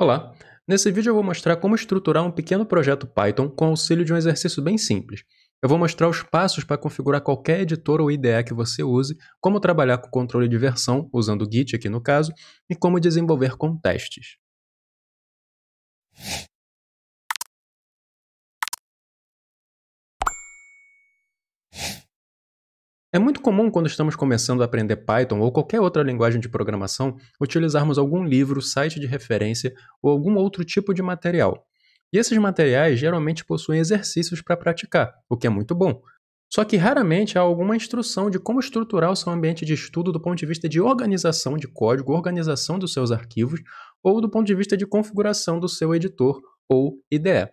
Olá! Nesse vídeo eu vou mostrar como estruturar um pequeno projeto Python com auxílio de um exercício bem simples. Eu vou mostrar os passos para configurar qualquer editor ou IDE que você use, como trabalhar com controle de versão, usando o Git aqui no caso, e como desenvolver com testes. É muito comum quando estamos começando a aprender Python ou qualquer outra linguagem de programação utilizarmos algum livro, site de referência ou algum outro tipo de material. E esses materiais geralmente possuem exercícios para praticar, o que é muito bom. Só que raramente há alguma instrução de como estruturar o seu ambiente de estudo do ponto de vista de organização de código, organização dos seus arquivos ou do ponto de vista de configuração do seu editor ou IDE.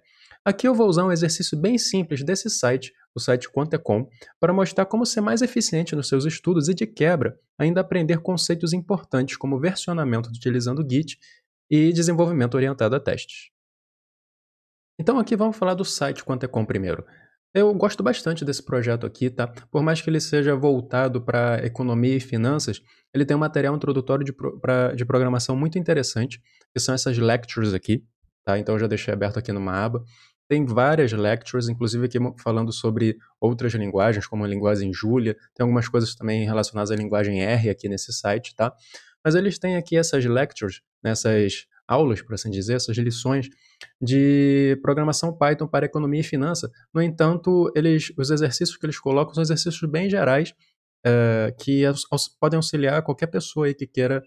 Aqui eu vou usar um exercício bem simples desse site o site Quantecom, para mostrar como ser mais eficiente nos seus estudos e, de quebra, ainda aprender conceitos importantes como versionamento utilizando Git e desenvolvimento orientado a testes. Então aqui vamos falar do site Quantecom primeiro. Eu gosto bastante desse projeto aqui, tá? Por mais que ele seja voltado para economia e finanças, ele tem um material introdutório de, pro, pra, de programação muito interessante, que são essas lectures aqui, tá? Então eu já deixei aberto aqui numa aba. Tem várias lectures, inclusive aqui falando sobre outras linguagens, como a linguagem Julia, tem algumas coisas também relacionadas à linguagem R aqui nesse site, tá? Mas eles têm aqui essas lectures, nessas aulas, por assim dizer, essas lições de programação Python para economia e finança. No entanto, eles, os exercícios que eles colocam são exercícios bem gerais uh, que podem auxiliar qualquer pessoa aí que queira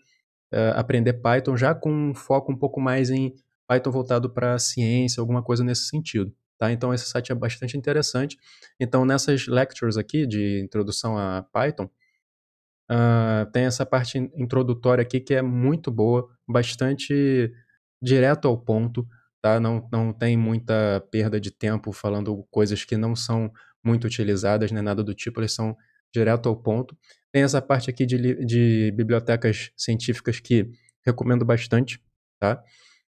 uh, aprender Python já com um foco um pouco mais em Python voltado para ciência, alguma coisa nesse sentido. Tá? Então, esse site é bastante interessante. Então, nessas lectures aqui de introdução a Python, uh, tem essa parte introdutória aqui que é muito boa, bastante direto ao ponto, tá? não, não tem muita perda de tempo falando coisas que não são muito utilizadas, né? nada do tipo, eles são direto ao ponto. Tem essa parte aqui de, de bibliotecas científicas que recomendo bastante, tá?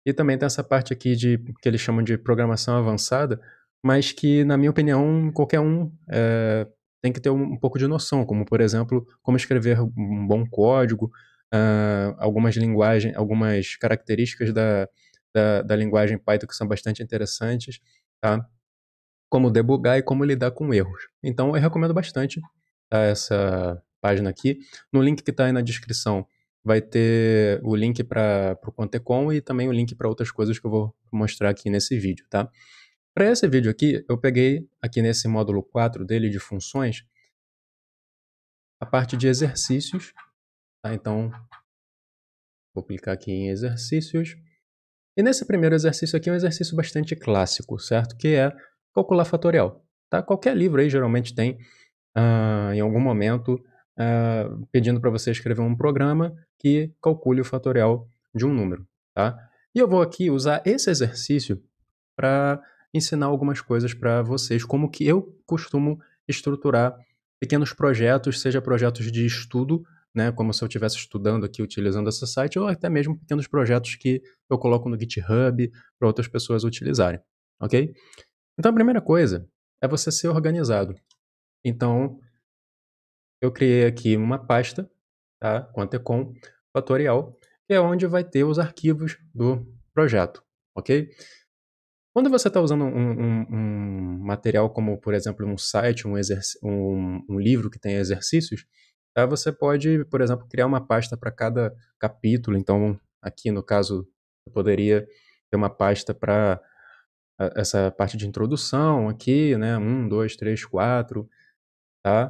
E também tem essa parte aqui de que eles chamam de programação avançada, mas que, na minha opinião, qualquer um é, tem que ter um, um, pouco de noção, como, por exemplo, como escrever um bom código, ah, algumas linguagens, algumas características da, da, da, linguagem Python que são bastante interessantes, tá? como debugar e como lidar com erros. Então, eu recomendo bastante tá, essa página aqui. No link que está aí na descrição, vai ter o link para o Contecom e também o link para outras coisas que eu vou mostrar aqui nesse vídeo, tá? Para esse vídeo aqui, eu peguei aqui nesse módulo 4 dele de funções a parte de exercícios, tá? Então, vou clicar aqui em exercícios. E nesse primeiro exercício aqui é um exercício bastante clássico, certo? Que é calcular fatorial, tá? Qualquer livro aí geralmente tem, uh, em algum momento, uh, pedindo para você escrever um programa que calcule o fatorial de um número, tá? E eu vou aqui usar esse exercício para ensinar algumas coisas para vocês, como que eu costumo estruturar pequenos projetos, seja projetos de estudo, né, como se eu estivesse estudando aqui utilizando esse site, ou até mesmo pequenos projetos que eu coloco no GitHub para outras pessoas utilizarem, ok? Então a primeira coisa é você ser organizado. Então eu criei aqui uma pasta, tá? Quantecom Fatorial, que é onde vai ter os arquivos do projeto, ok? Quando você está usando um, um, um, material como, por exemplo, um site, um, um livro que tem exercícios, tá? você pode, por exemplo, criar uma pasta para cada capítulo. Então, aqui no caso, eu poderia ter uma pasta para ah, essa parte de introdução aqui, né? Um, dois, três, quatro, tá?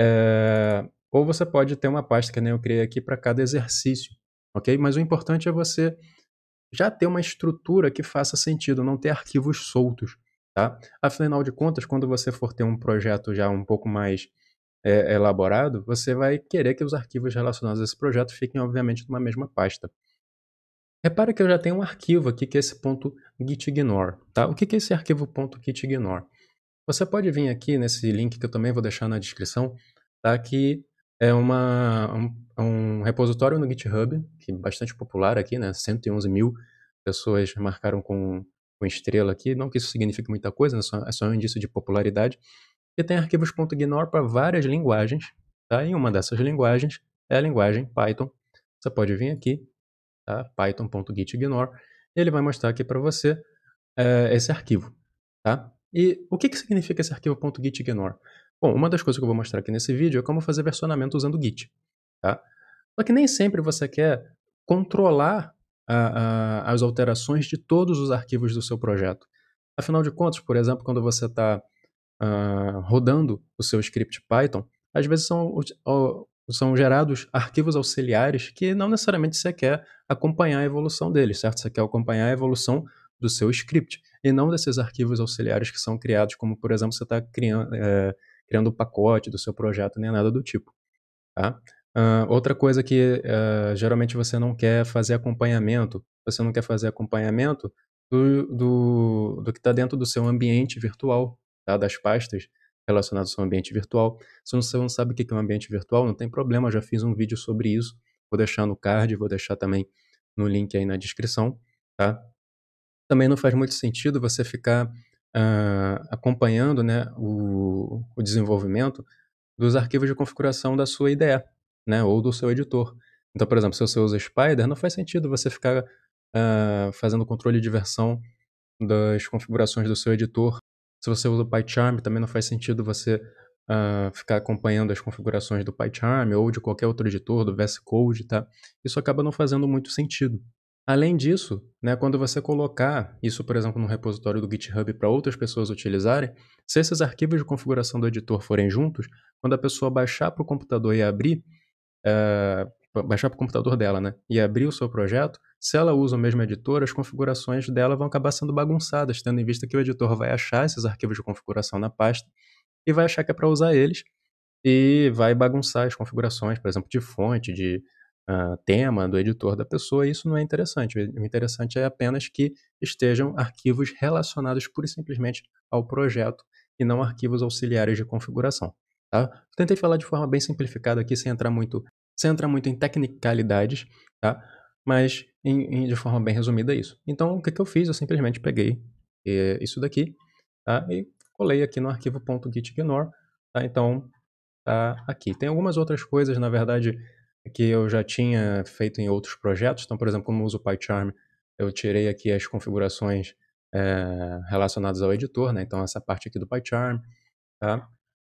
É... Ou você pode ter uma pasta que nem eu criei aqui para cada exercício, ok? Mas o importante é você já ter uma estrutura que faça sentido, não ter arquivos soltos, tá? Afinal de contas, quando você for ter um projeto já um pouco mais é, elaborado, você vai querer que os arquivos relacionados a esse projeto fiquem, obviamente, numa mesma pasta. Repara que eu já tenho um arquivo aqui que é esse ponto .gitignore, tá? O que é esse arquivo ponto .gitignore? Você pode vir aqui nesse link que eu também vou deixar na descrição tá? Que é uma, é um, é um repositório no GitHub, que é bastante popular aqui, né? 111 mil pessoas marcaram com, com estrela aqui. Não que isso signifique muita coisa, né? só, é só um indício de popularidade. E tem arquivos.gnore para várias linguagens, tá? E uma dessas linguagens é a linguagem Python. Você pode vir aqui, tá? python.gitignore, e ele vai mostrar aqui para você é, esse arquivo, tá? E o que, que significa esse arquivo .gitignore? Bom, uma das coisas que eu vou mostrar aqui nesse vídeo é como fazer versionamento usando Git. Tá? Só que nem sempre você quer controlar a, a, as alterações de todos os arquivos do seu projeto. Afinal de contas, por exemplo, quando você está uh, ah, rodando o seu script Python, às vezes são, são gerados arquivos auxiliares que não necessariamente você quer acompanhar a evolução deles, certo? Você quer acompanhar a evolução do seu script e não desses arquivos auxiliares que são criados, como por exemplo você está criando. Eh, criando o pacote do seu projeto, nem nada do tipo. Tá? Uh, outra coisa que uh, geralmente você não quer fazer acompanhamento, você não quer fazer acompanhamento do, do, do que está dentro do seu ambiente virtual, tá? das pastas relacionadas ao seu ambiente virtual. Se você não sabe o que é um ambiente virtual, não tem problema, já fiz um vídeo sobre isso. Vou deixar no card, vou deixar também no link aí na descrição, tá? Também não faz muito sentido você ficar uh, acompanhando né, o, o, desenvolvimento dos arquivos de configuração da sua IDE, né, ou do seu editor. Então, por exemplo, se você usa Spider, não faz sentido você ficar uh, fazendo controle de versão das configurações do seu editor. Se você usa o PyCharm, também não faz sentido você Uh, ficar acompanhando as configurações do PyCharm ou de qualquer outro editor, do VS Code, tá? Isso acaba não fazendo muito sentido, Além disso, né, quando você colocar isso, por exemplo, no repositório do GitHub para outras pessoas utilizarem, se esses arquivos de configuração do editor forem juntos, quando a pessoa baixar para o computador e abrir, eh, baixar para o computador dela, né, e abrir o seu projeto, se ela usa o mesmo editor, as configurações dela vão acabar sendo bagunçadas, tendo em vista que o editor vai achar esses arquivos de configuração na pasta e vai achar que é para usar eles e vai bagunçar as configurações, por exemplo, de fonte, de uh, tema, do editor da pessoa, isso não é interessante. O interessante é apenas que estejam arquivos relacionados pura e simplesmente ao projeto e não arquivos auxiliares de configuração. Tá? Tentei falar de forma bem simplificada aqui, sem entrar muito, sem entrar muito em tecnicalidades, tá? mas em, em, de forma bem resumida é isso. Então, o que, que eu fiz? Eu simplesmente peguei é, isso daqui tá? e colei aqui no arquivo .gitignore. Tá? Então, tá aqui. Tem algumas outras coisas, na verdade, que eu já tinha feito em outros projetos. Então, por exemplo, como eu uso o PyCharm, eu tirei aqui as configurações é, relacionadas ao editor, né? Então, essa parte aqui do PyCharm, tá?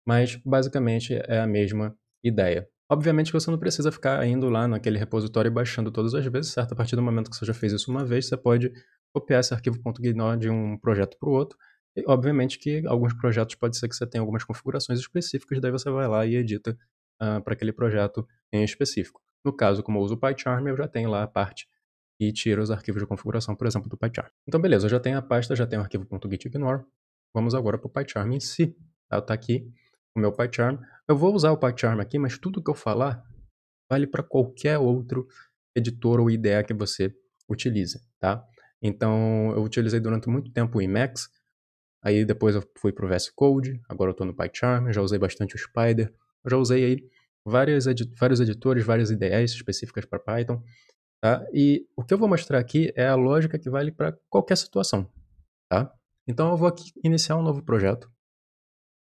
Mas, basicamente, é a mesma ideia. Obviamente que você não precisa ficar indo lá naquele repositório e baixando todas as vezes, certo? A partir do momento que você já fez isso uma vez, você pode copiar esse arquivo de um projeto para o outro. E, obviamente que alguns projetos pode ser que você tenha algumas configurações específicas, daí você vai lá e edita uh, ah, para aquele projeto em específico. No caso, como eu uso o PyCharm, eu já tenho lá a parte que tira os arquivos de configuração, por exemplo, do PyCharm. Então, beleza, eu já tenho a pasta, já tenho o arquivo .gitignore. Vamos agora para o PyCharm em si. Está tá aqui o meu PyCharm. Eu vou usar o PyCharm aqui, mas tudo que eu falar vale para qualquer outro editor ou ideia que você utilize, tá? Então, eu utilizei durante muito tempo o Emacs, aí depois eu fui para o VS Code, agora eu estou no PyCharm, já usei bastante o Spider, já usei aí várias vários editores, várias IDEs específicas para Python. Tá? E o que eu vou mostrar aqui é a lógica que vale para qualquer situação. Tá? Então eu vou aqui iniciar um novo projeto.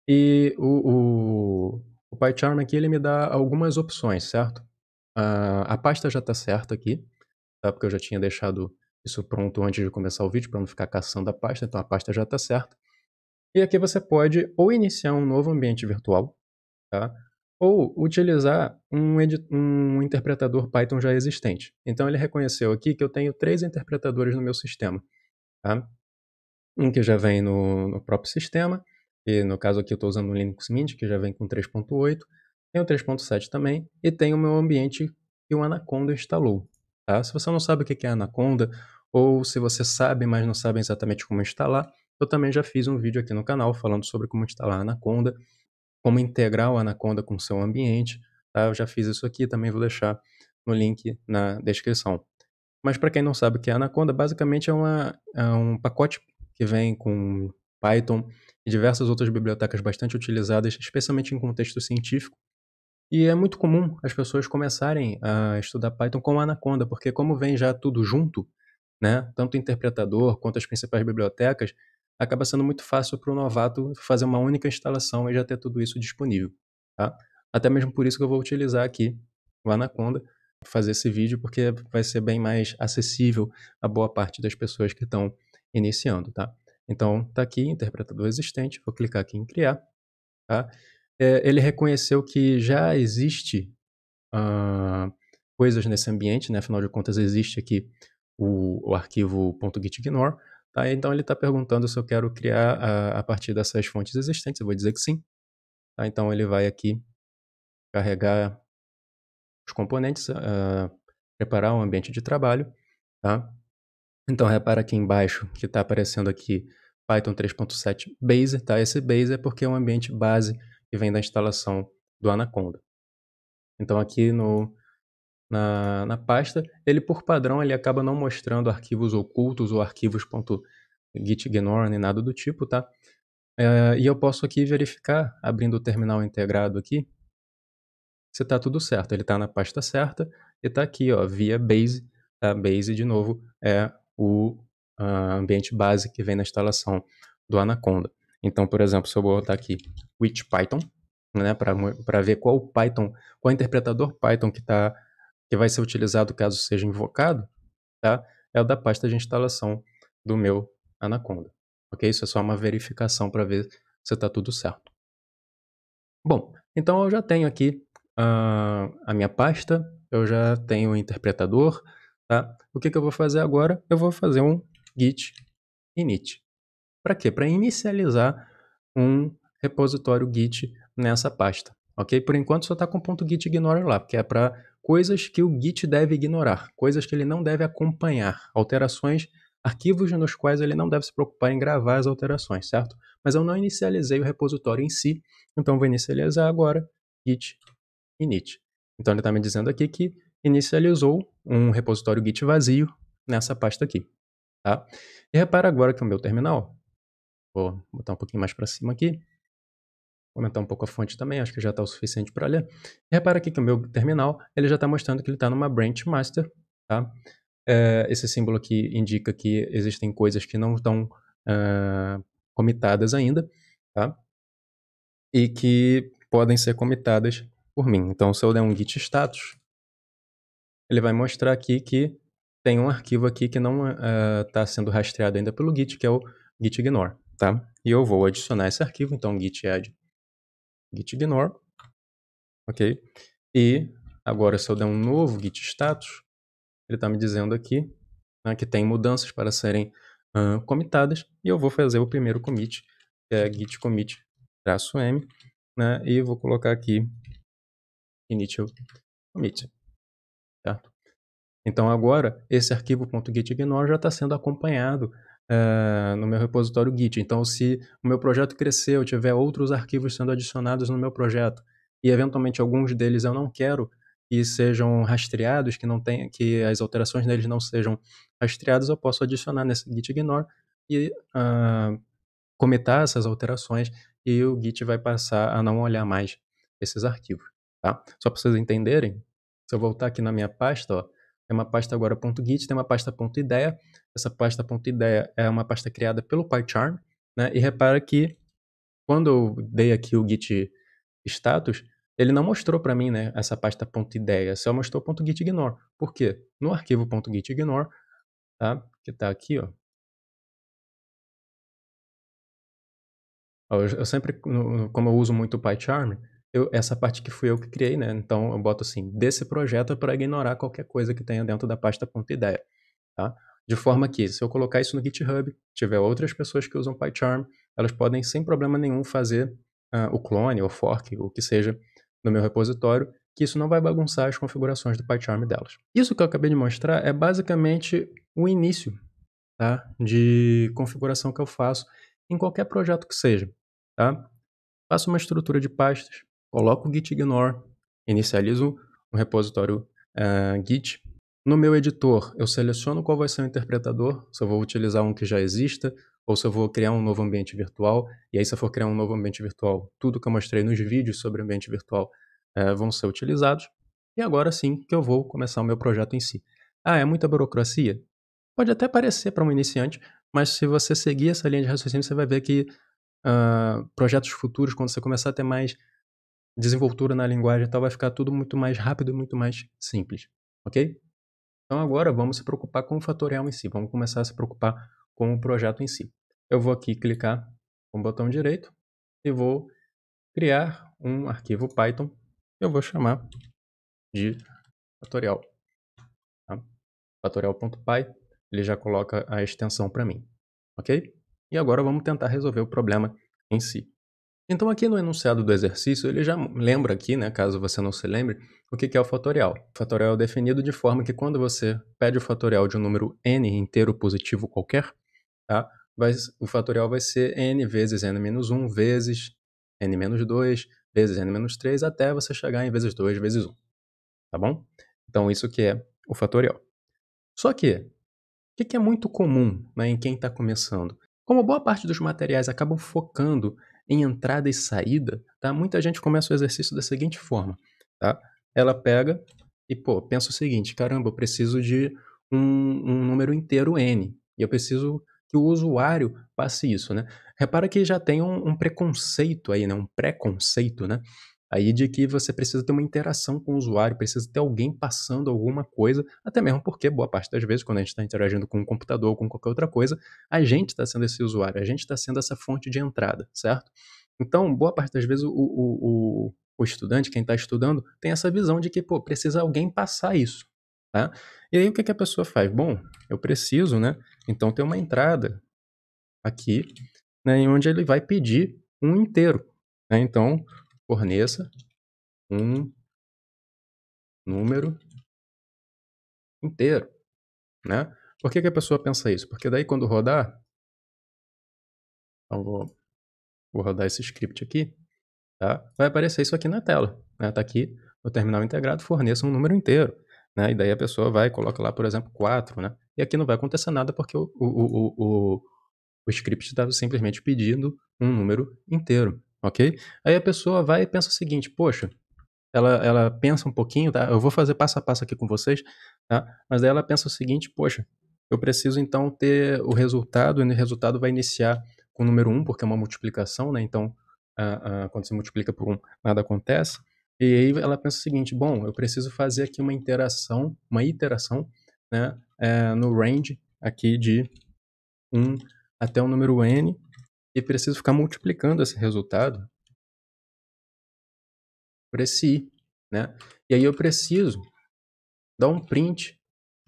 E o, o, o PyCharm aqui ele me dá algumas opções, certo? Uh, a pasta já está certa aqui, tá? porque eu já tinha deixado isso pronto antes de começar o vídeo, para não ficar caçando a pasta, então a pasta já está certa. E aqui você pode ou iniciar um novo ambiente virtual, Tá? Ou utilizar um, um interpretador Python já existente. Então ele reconheceu aqui que eu tenho três interpretadores no meu sistema. Tá? Um que já vem no, no próprio sistema, e no caso aqui eu estou usando o Linux Mint, que já vem com 3.8, tem o 3.7 também, e tem o meu ambiente que o Anaconda instalou. Tá? Se você não sabe o que é Anaconda, ou se você sabe, mas não sabe exatamente como instalar, eu também já fiz um vídeo aqui no canal falando sobre como instalar Anaconda como integrar o Anaconda com o seu ambiente. Tá? Eu já fiz isso aqui, também vou deixar no link na descrição. Mas para quem não sabe o que é Anaconda, basicamente é, uma, é um pacote que vem com Python e diversas outras bibliotecas bastante utilizadas, especialmente em contexto científico. E é muito comum as pessoas começarem a estudar Python com Anaconda, porque como vem já tudo junto, né, tanto o interpretador quanto as principais bibliotecas, acaba sendo muito fácil para o novato fazer uma única instalação e já ter tudo isso disponível. Tá? Até mesmo por isso que eu vou utilizar aqui o Anaconda, fazer esse vídeo, porque vai ser bem mais acessível a boa parte das pessoas que estão iniciando. Tá? Então, está aqui, interpretador existente, vou clicar aqui em criar. Tá? É, ele reconheceu que já existe uh, coisas nesse ambiente, né? afinal de contas existe aqui o, o arquivo .gitignore, Tá? Então ele está perguntando se eu quero criar a, a, partir dessas fontes existentes, eu vou dizer que sim. Tá? Então ele vai aqui carregar os componentes, uh, preparar um ambiente de trabalho. Tá? Então repara aqui embaixo que está aparecendo aqui Python 3.7 Base. Tá? Esse Base é porque é um ambiente base que vem da instalação do Anaconda. Então aqui no na, na pasta, ele por padrão ele acaba não mostrando arquivos ocultos ou arquivos.gitignore nem nada do tipo, tá? É, e eu posso aqui verificar, abrindo o terminal integrado aqui, se tá tudo certo. Ele tá na pasta certa e tá aqui, ó, via base. Tá? Base, de novo, é o uh, ambiente base que vem na instalação do Anaconda. Então, por exemplo, se eu botar aqui which Python, né, para ver qual Python, qual interpretador Python que está que vai ser utilizado caso seja invocado, tá? É o da pasta de instalação do meu Anaconda. Ok? Isso é só uma verificação para ver se está tudo certo. Bom, então eu já tenho aqui uh, a minha pasta, eu já tenho o interpretador, tá? O que, que eu vou fazer agora? Eu vou fazer um git init. Para quê? Para inicializar um repositório git nessa pasta, ok? Por enquanto só está com ponto .git ignore lá, porque é para coisas que o Git deve ignorar, coisas que ele não deve acompanhar, alterações, arquivos nos quais ele não deve se preocupar em gravar as alterações, certo? Mas eu não inicializei o repositório em si, então vou inicializar agora git init. Então ele está me dizendo aqui que inicializou um repositório git vazio nessa pasta aqui, tá? E repara agora que o meu terminal, vou botar um pouquinho mais para cima aqui, aumentar um pouco a fonte também, acho que já está o suficiente para ler. E repara aqui que o meu terminal ele já está mostrando que ele está numa branch master. Tá? É, esse símbolo aqui indica que existem coisas que não estão uh, eh, comitadas ainda tá? e que podem ser comitadas por mim. Então, se eu der um git status, ele vai mostrar aqui que tem um arquivo aqui que não está eh, uh, sendo rastreado ainda pelo git, que é o git ignore. Tá? E eu vou adicionar esse arquivo, então git add git ignore, ok? E agora se eu der um novo git status, ele está me dizendo aqui né, que tem mudanças para serem uh, comitadas e eu vou fazer o primeiro commit, que é git commit traço m, né, e vou colocar aqui initial commit, certo? Então agora esse arquivo .gitignore já está sendo acompanhado é, no meu repositório Git. Então, se o meu projeto crescer, eu tiver outros arquivos sendo adicionados no meu projeto e eventualmente alguns deles eu não quero que sejam rastreados, que não tenha, que as alterações neles não sejam rastreadas, eu posso adicionar nesse git ignore e uh, essas alterações e o git vai passar a não olhar mais esses arquivos, tá? Só para vocês entenderem, se eu voltar aqui na minha pasta, ó, tem uma pasta agora .git, tem uma pasta .ideia. Essa pasta .ideia é uma pasta criada pelo PyCharm, né? E repara que quando eu dei aqui o git status, ele não mostrou para mim, né, essa pasta .ideia, só mostrou .git ignore. Por quê? No arquivo .git ignore, tá? Que está aqui, ó. eu, eu, sempre, como eu uso muito o PyCharm, eu, essa parte que fui eu que criei, né? Então eu boto assim, desse projeto para ignorar qualquer coisa que tenha dentro da pasta .ideia, tá? De forma que, se eu colocar isso no GitHub, tiver outras pessoas que usam PyCharm, elas podem sem problema nenhum fazer uh, o clone ou fork, o que seja, no meu repositório, que isso não vai bagunçar as configurações do PyCharm delas. Isso que eu acabei de mostrar é basicamente o início tá? de configuração que eu faço em qualquer projeto que seja. Tá? Faço uma estrutura de pastas, coloco o git ignore, inicializo um repositório uh, git. No meu editor, eu seleciono qual vai ser o interpretador, se eu vou utilizar um que já exista, ou se eu vou criar um novo ambiente virtual. E aí, se eu for criar um novo ambiente virtual, tudo que eu mostrei nos vídeos sobre ambiente virtual uh, vão ser utilizados. E agora sim que eu vou começar o meu projeto em si. Ah, é muita burocracia? Pode até parecer para um iniciante, mas se você seguir essa linha de raciocínio, você vai ver que uh, projetos futuros, quando você começar a ter mais desenvoltura na linguagem e tal, vai ficar tudo muito mais rápido e muito mais simples, ok? Então agora vamos se preocupar com o fatorial em si, vamos começar a se preocupar com o projeto em si. Eu vou aqui clicar com o botão direito e vou criar um arquivo Python que eu vou chamar de fatorial. Tá? Fatorial.py, ele já coloca a extensão para mim, ok? E agora vamos tentar resolver o problema em si. Então, aqui no enunciado do exercício, ele já lembra aqui, né, caso você não se lembre, o que é o fatorial. O fatorial é definido de forma que quando você pede o fatorial de um número n inteiro positivo qualquer, tá, vai, o fatorial vai ser n vezes n menos 1 vezes n menos 2 vezes n menos 3 até você chegar em vezes 2 vezes 1, tá bom? Então, isso que é o fatorial. Só que, o que é muito comum né, em quem está começando? Como boa parte dos materiais acabam focando em entrada e saída, tá? Muita gente começa o exercício da seguinte forma, tá? Ela pega e, pô, pensa o seguinte, caramba, eu preciso de um, um número inteiro N, e eu preciso que o usuário passe isso, né? Repara que já tem um, um preconceito aí, né? Um preconceito, né? aí de que você precisa ter uma interação com o usuário, precisa ter alguém passando alguma coisa, até mesmo porque boa parte das vezes, quando a gente está interagindo com um computador ou com qualquer outra coisa, a gente está sendo esse usuário, a gente está sendo essa fonte de entrada, certo? Então, boa parte das vezes o, o, o, o estudante, quem está estudando, tem essa visão de que, pô, precisa alguém passar isso. Tá? E aí o que, que a pessoa faz? Bom, eu preciso, né? Então ter uma entrada aqui, né, onde ele vai pedir um inteiro. Né? Então, forneça um número inteiro, né? Por que, que a pessoa pensa isso? Porque daí quando rodar, então vou, vou rodar esse script aqui, tá? Vai aparecer isso aqui na tela, né? Tá aqui no terminal integrado, forneça um número inteiro, né? E daí a pessoa vai coloca lá, por exemplo, 4, né? E aqui não vai acontecer nada porque o, o, o, o, o script está simplesmente pedindo um número inteiro, ok? Aí a pessoa vai e pensa o seguinte, poxa, ela, ela pensa um pouquinho, tá? Eu vou fazer passo a passo aqui com vocês, tá? Mas aí ela pensa o seguinte, poxa, eu preciso então ter o resultado, e o resultado vai iniciar com o número 1, um, porque é uma multiplicação, né? Então, quando você multiplica por 1, um, nada acontece. E aí ela pensa o seguinte, bom, eu preciso fazer aqui uma interação, uma iteração, né? É, no range aqui de 1 um até o número n, e preciso ficar multiplicando esse resultado por esse i, né? E aí eu preciso dar um print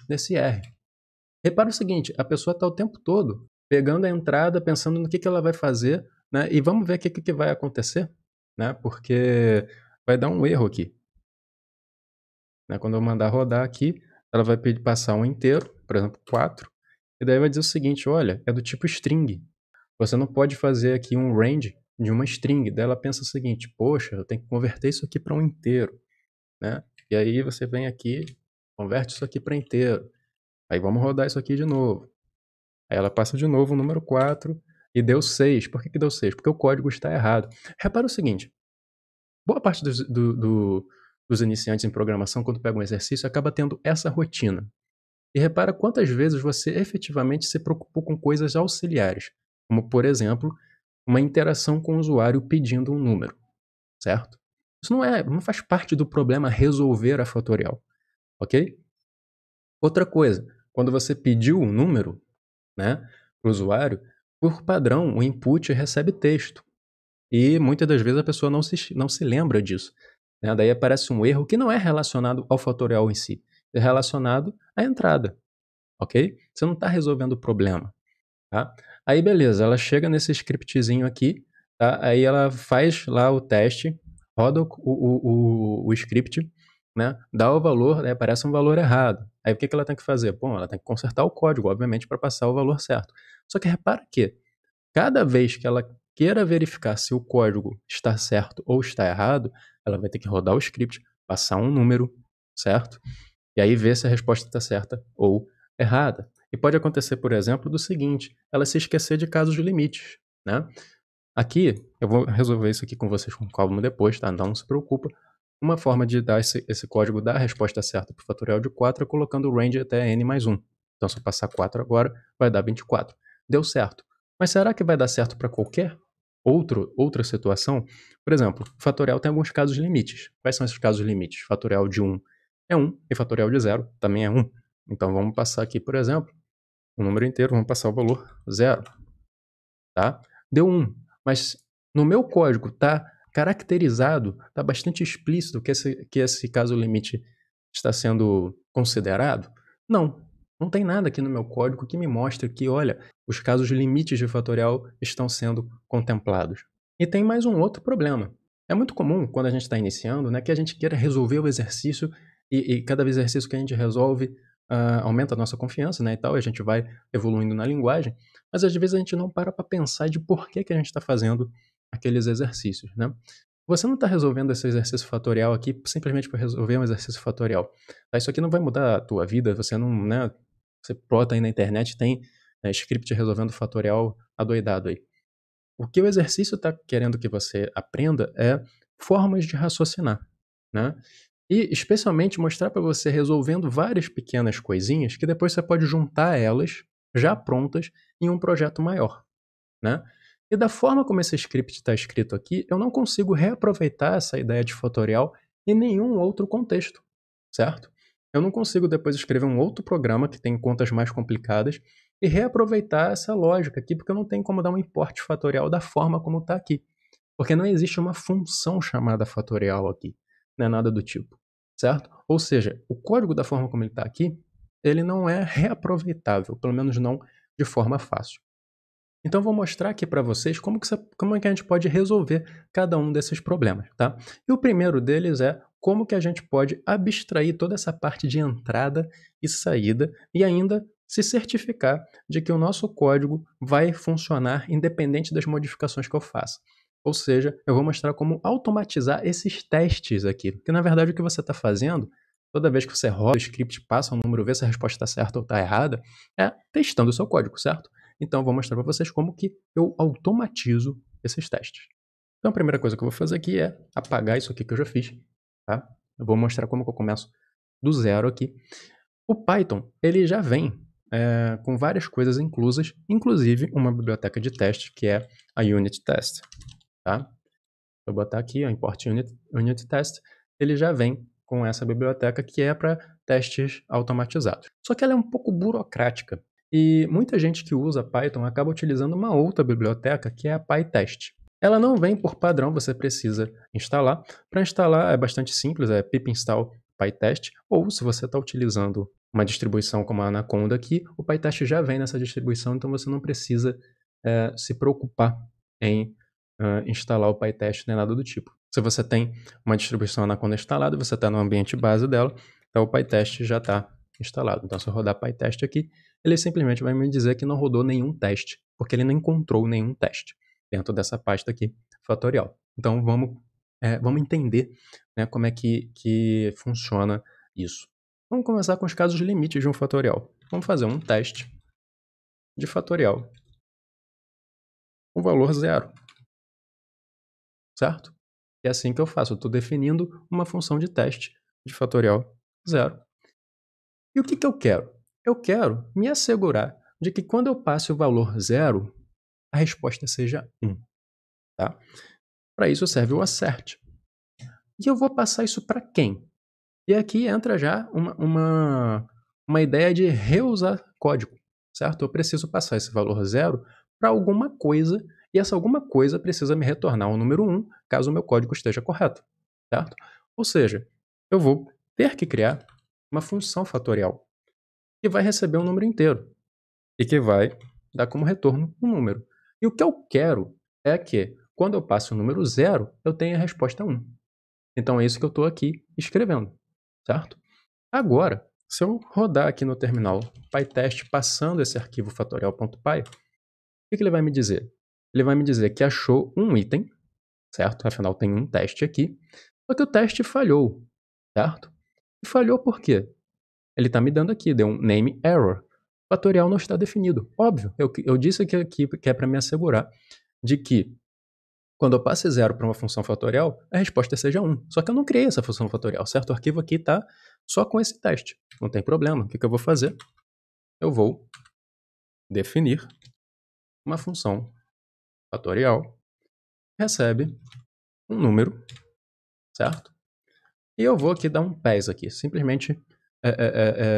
desse r. Repara o seguinte, a pessoa está o tempo todo pegando a entrada, pensando no que, que ela vai fazer, né? E vamos ver o que, que vai acontecer, né? Porque vai dar um erro aqui. Né? Quando eu mandar rodar aqui, ela vai pedir passar um inteiro, por exemplo, 4, e daí vai dizer o seguinte, olha, é do tipo string, você não pode fazer aqui um range de uma string. Daí ela pensa o seguinte: poxa, eu tenho que converter isso aqui para um inteiro, né? E aí você vem aqui, converte isso aqui para inteiro. Aí vamos rodar isso aqui de novo. Aí ela passa de novo o número 4 e deu 6. Por que, que deu 6? Porque o código está errado. Repara o seguinte: boa parte dos, do, do, dos iniciantes em programação, quando pegam um exercício, acaba tendo essa rotina. E repara quantas vezes você efetivamente se preocupou com coisas auxiliares como por exemplo, uma interação com o usuário pedindo um número, certo? Isso não é, não faz parte do problema resolver a fatorial, ok? Outra coisa, quando você pediu um número, né, para o usuário, por padrão o input recebe texto e muitas das vezes a pessoa não se, não se lembra disso. Né? Daí aparece um erro que não é relacionado ao fatorial em si, é relacionado à entrada, ok? Você não está resolvendo o problema, tá? Aí beleza, ela chega nesse scriptzinho aqui, tá? Aí ela faz lá o teste, roda o, o, o, o script, né? Dá o valor, né? um valor errado. Aí o que, que ela tem que fazer? Bom, ela tem que consertar o código, obviamente, para passar o valor certo. Só que repara que cada vez que ela queira verificar se o código está certo ou está errado, ela vai ter que rodar o script, passar um número, certo? E aí ver se a resposta está certa ou errada. E pode acontecer, por exemplo, do seguinte: ela se esquecer de casos de limites, né? Aqui, eu vou resolver isso aqui com vocês com calma depois, tá? Não se preocupa. Uma forma de dar esse, esse código da resposta certa para o fatorial de 4 é colocando o range até n mais 1. Então, se eu passar 4 agora, vai dar 24. Deu certo. Mas será que vai dar certo para qualquer outro, outra situação? Por exemplo, o fatorial tem alguns casos limites. Quais são esses casos limites? Fatorial de 1 é 1 e fatorial de 0 também é 1. Então, vamos passar aqui, por exemplo, o número inteiro, vamos passar o valor zero, tá? Deu um, mas no meu código está caracterizado, está bastante explícito que esse, que esse caso limite está sendo considerado? Não, não tem nada aqui no meu código que me mostre que, olha, os casos limites de fatorial estão sendo contemplados. E tem mais um outro problema. É muito comum, quando a gente está iniciando, né, que a gente queira resolver o exercício e, e, cada exercício que a gente resolve uh, aumenta a nossa confiança, né, e tal, e a gente vai evoluindo na linguagem, mas às vezes a gente não para para pensar de por que, que a gente está fazendo aqueles exercícios, né? Você não está resolvendo esse exercício fatorial aqui simplesmente para resolver um exercício fatorial. Tá? Isso aqui não vai mudar a tua vida, você não, né, você prota aí na internet, tem né, script resolvendo fatorial adoidado aí. O que o exercício está querendo que você aprenda é formas de raciocinar, né? E especialmente mostrar para você resolvendo várias pequenas coisinhas que depois você pode juntar elas já prontas em um projeto maior, né? E da forma como esse script está escrito aqui, eu não consigo reaproveitar essa ideia de fatorial em nenhum outro contexto, certo? Eu não consigo depois escrever um outro programa que tem contas mais complicadas e reaproveitar essa lógica aqui, porque eu não tenho como dar um importe fatorial da forma como está aqui. Porque não existe uma função chamada fatorial aqui não é nada do tipo, certo? Ou seja, o código da forma como ele está aqui, ele não é reaproveitável, pelo menos não de forma fácil. Então vou mostrar aqui para vocês como que, como é que a gente pode resolver cada um desses problemas, tá? E o primeiro deles é como que a gente pode abstrair toda essa parte de entrada e saída e ainda se certificar de que o nosso código vai funcionar independente das modificações que eu faça. Ou seja, eu vou mostrar como automatizar esses testes aqui. Porque na verdade o que você está fazendo, toda vez que você roda o script, passa um número, vê se a resposta está certa ou está errada, é testando o seu código, certo? Então eu vou mostrar para vocês como que eu automatizo esses testes. Então a primeira coisa que eu vou fazer aqui é apagar isso aqui que eu já fiz, tá? Eu vou mostrar como que eu começo do zero aqui. O Python, ele já vem é, com várias coisas inclusas, inclusive uma biblioteca de teste que é a unit test. Tá? Vou botar aqui, ó, import unit, unit test, ele já vem com essa biblioteca que é para testes automatizados. Só que ela é um pouco burocrática e muita gente que usa Python acaba utilizando uma outra biblioteca que é a PyTest. Ela não vem por padrão, você precisa instalar. Para instalar é bastante simples, é pip install PyTest, ou se você está utilizando uma distribuição como a Anaconda aqui, o PyTest já vem nessa distribuição, então você não precisa é, se preocupar em uh, instalar o PyTest nem nada do tipo. Se você tem uma distribuição Anaconda instalada, você está no ambiente base dela, então o PyTest já está instalado. Então, se eu rodar PyTest aqui, ele simplesmente vai me dizer que não rodou nenhum teste, porque ele não encontrou nenhum teste dentro dessa pasta aqui fatorial. Então, vamos, é, vamos entender né, como é que, que funciona isso. Vamos começar com os casos limites de um fatorial. Vamos fazer um teste de fatorial com valor zero certo? E é assim que eu faço, eu estou definindo uma função de teste de fatorial zero. E o que, que eu quero? Eu quero me assegurar de que quando eu passe o valor zero, a resposta seja 1. Um, tá? Para isso serve o assert. E eu vou passar isso para quem? E aqui entra já uma, uma, uma ideia de reusar código, certo? Eu preciso passar esse valor zero para alguma coisa e essa alguma coisa precisa me retornar o número 1, caso o meu código esteja correto, certo? Ou seja, eu vou ter que criar uma função fatorial que vai receber um número inteiro e que vai dar como retorno um número. E o que eu quero é que, quando eu passe o número 0, eu tenha a resposta 1. Então é isso que eu estou aqui escrevendo, certo? Agora, se eu rodar aqui no terminal PyTest passando esse arquivo fatorial.py, o que ele vai me dizer? ele vai me dizer que achou um item, certo? Afinal, tem um teste aqui. Só que o teste falhou, certo? E falhou por quê? Ele está me dando aqui, deu um name error. O fatorial não está definido. Óbvio, eu, eu disse que aqui que é para me assegurar de que quando eu passe zero para uma função fatorial, a resposta seja 1. Só que eu não criei essa função fatorial, certo? O arquivo aqui está só com esse teste. Não tem problema. O que, que eu vou fazer? Eu vou definir uma função fatorial, recebe um número, certo? E eu vou aqui dar um pés aqui, simplesmente é, é,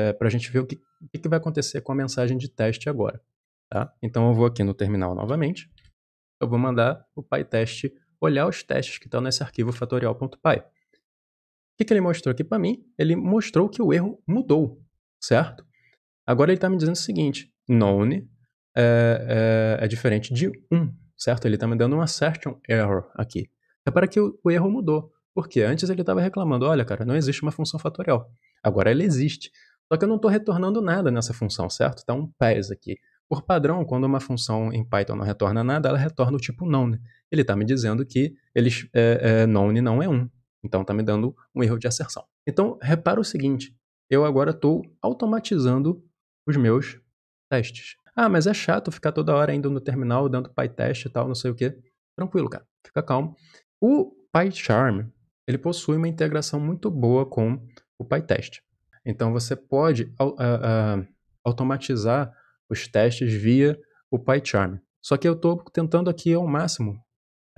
é, para a gente ver o que, que vai acontecer com a mensagem de teste agora. Tá? Então eu vou aqui no terminal novamente, eu vou mandar o PyTest olhar os testes que estão nesse arquivo fatorial.py. O que, que ele mostrou aqui para mim? Ele mostrou que o erro mudou, certo? Agora ele está me dizendo o seguinte, none é, é, é diferente de 1. Um certo? Ele está me dando uma assertion error aqui. É para que o, o erro mudou. Porque antes ele estava reclamando, olha, cara, não existe uma função fatorial. Agora ela existe. Só que eu não estou retornando nada nessa função, certo? Está um pés aqui. Por padrão, quando uma função em Python não retorna nada, ela retorna o tipo none. Ele está me dizendo que ele, é, é, none não é 1. Um. Então está me dando um erro de acerção. Então, repara o seguinte, eu agora estou automatizando os meus testes. Ah, mas é chato ficar toda hora indo no terminal, dando PyTest e tal, não sei o quê. Tranquilo, cara. Fica calmo. O PyCharm, ele possui uma integração muito boa com o PyTest. Então, você pode uh, uh, automatizar os testes via o PyCharm. Só que eu estou tentando aqui ao máximo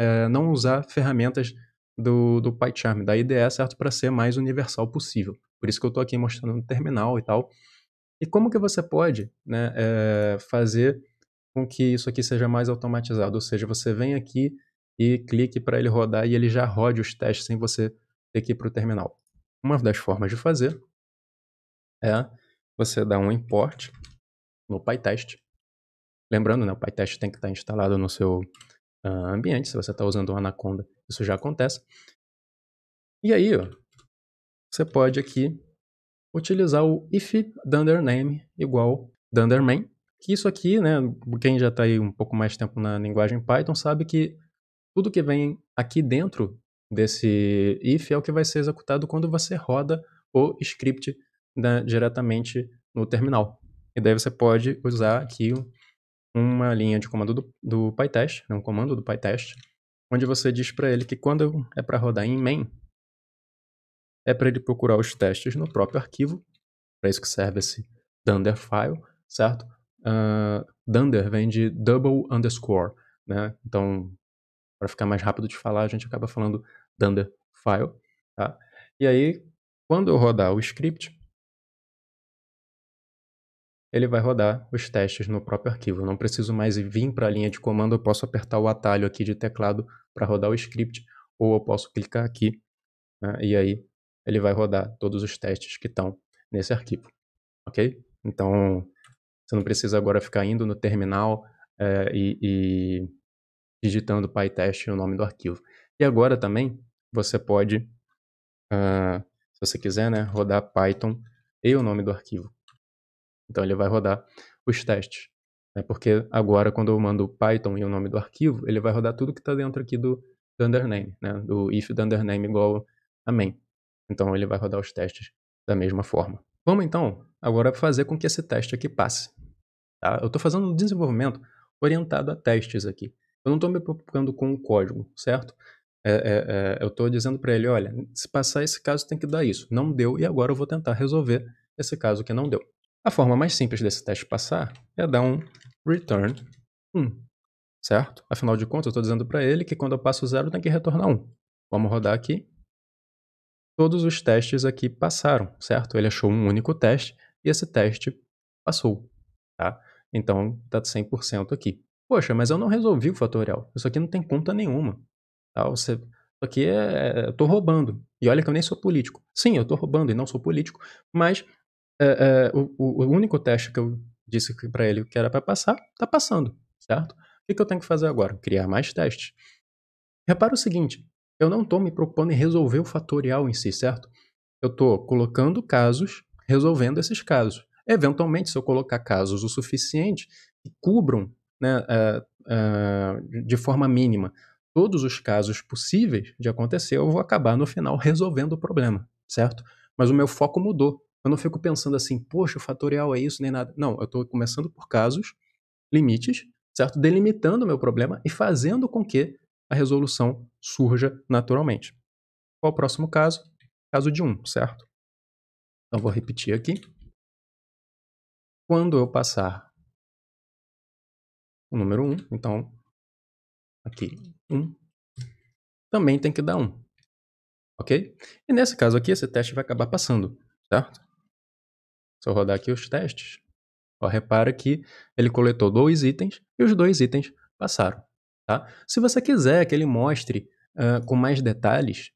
uh, não usar ferramentas do, do PyCharm, da IDE, é certo? Para ser mais universal possível. Por isso que eu estou aqui mostrando no terminal e tal, e como que você pode né, é, fazer com que isso aqui seja mais automatizado? Ou seja, você vem aqui e clique para ele rodar e ele já rode os testes sem você ter que ir para o terminal. Uma das formas de fazer é você dar um import no PyTest. Lembrando, né, o PyTest tem que estar tá instalado no seu uh, ambiente. Se você está usando o Anaconda, isso já acontece. E aí, ó, você pode aqui utilizar o if dunderName igual dunderman. que isso aqui, né, quem já está aí um pouco mais tempo na linguagem Python sabe que tudo que vem aqui dentro desse if é o que vai ser executado quando você roda o script né, diretamente no terminal. E daí você pode usar aqui uma linha de comando do, do PyTest, né, um comando do PyTest, onde você diz para ele que quando é para rodar em main, é para ele procurar os testes no próprio arquivo. Para isso que serve esse dunder file, certo? Uh, dunder vem de double underscore, né? Então, para ficar mais rápido de falar, a gente acaba falando dunder file, tá? E aí, quando eu rodar o script, ele vai rodar os testes no próprio arquivo. Eu não preciso mais vir para a linha de comando, eu posso apertar o atalho aqui de teclado para rodar o script, ou eu posso clicar aqui né, e aí ele vai rodar todos os testes que estão nesse arquivo, ok? Então, você não precisa agora ficar indo no terminal é, e, e digitando PyTest o nome do arquivo. E agora também, você pode, uh, se você quiser, né, rodar Python e o nome do arquivo. Então, ele vai rodar os testes. Né? Porque agora, quando eu mando Python e o nome do arquivo, ele vai rodar tudo que está dentro aqui do, do undername, né? do if do undername igual a main. Então ele vai rodar os testes da mesma forma. Vamos então agora fazer com que esse teste aqui passe. Tá? Eu estou fazendo um desenvolvimento orientado a testes aqui. Eu não estou me preocupando com o código, certo? É, é, é, eu estou dizendo para ele, olha, se passar esse caso tem que dar isso. Não deu e agora eu vou tentar resolver esse caso que não deu. A forma mais simples desse teste passar é dar um return 1, certo? Afinal de contas, eu estou dizendo para ele que quando eu passo 0 tem que retornar 1. Vamos rodar aqui todos os testes aqui passaram, certo? Ele achou um único teste e esse teste passou, tá? Então, está 100% aqui. Poxa, mas eu não resolvi o fatorial. Isso aqui não tem conta nenhuma. Tá? Você, isso aqui é, é... Eu tô roubando. E olha que eu nem sou político. Sim, eu tô roubando e não sou político, mas é, é, o, o, único teste que eu disse para ele que era para passar, tá passando, certo? O que, que eu tenho que fazer agora? Criar mais testes. Repara o seguinte, eu não estou me preocupando em resolver o fatorial em si, certo? Eu estou colocando casos, resolvendo esses casos. Eventualmente, se eu colocar casos o suficiente que cubram né, uh, uh, de forma mínima todos os casos possíveis de acontecer, eu vou acabar no final resolvendo o problema, certo? Mas o meu foco mudou. Eu não fico pensando assim, poxa, o fatorial é isso nem nada. Não, eu estou começando por casos, limites, certo? Delimitando o meu problema e fazendo com que a resolução surja naturalmente. Qual o próximo caso? Caso de 1, um, certo? Então, vou repetir aqui. Quando eu passar o número 1, um, então, aqui, 1, um, também tem que dar 1, ok? E nesse caso aqui, esse teste vai acabar passando, certo? Se eu rodar aqui os testes, ó, repara que ele coletou dois itens e os dois itens passaram. Tá? Se você quiser que ele mostre uh, com mais detalhes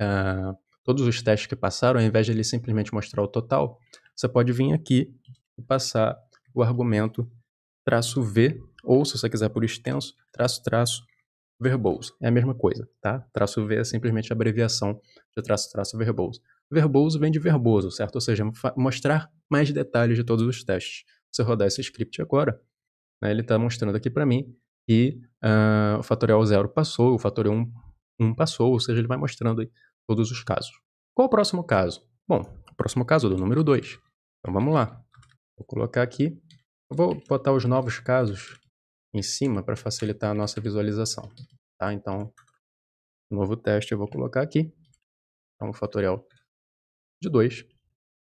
uh, todos os testes que passaram, ao invés de ele simplesmente mostrar o total, você pode vir aqui e passar o argumento traço V, ou se você quiser por extenso, traço traço verbose. É a mesma coisa, tá? Traço V é simplesmente a abreviação de traço traço verbose. Verboso vem de verboso, certo? Ou seja, mostrar mais detalhes de todos os testes. Se eu rodar esse script agora, né, ele está mostrando aqui para mim e Uh, o fatorial 0 passou, o fatorial 1 um, um passou, ou seja, ele vai mostrando aí todos os casos. Qual o próximo caso? Bom, o próximo caso é do número 2. Então vamos lá. Vou colocar aqui, vou botar os novos casos em cima para facilitar a nossa visualização. Tá? Então, novo teste eu vou colocar aqui. Então, o fatorial de 2.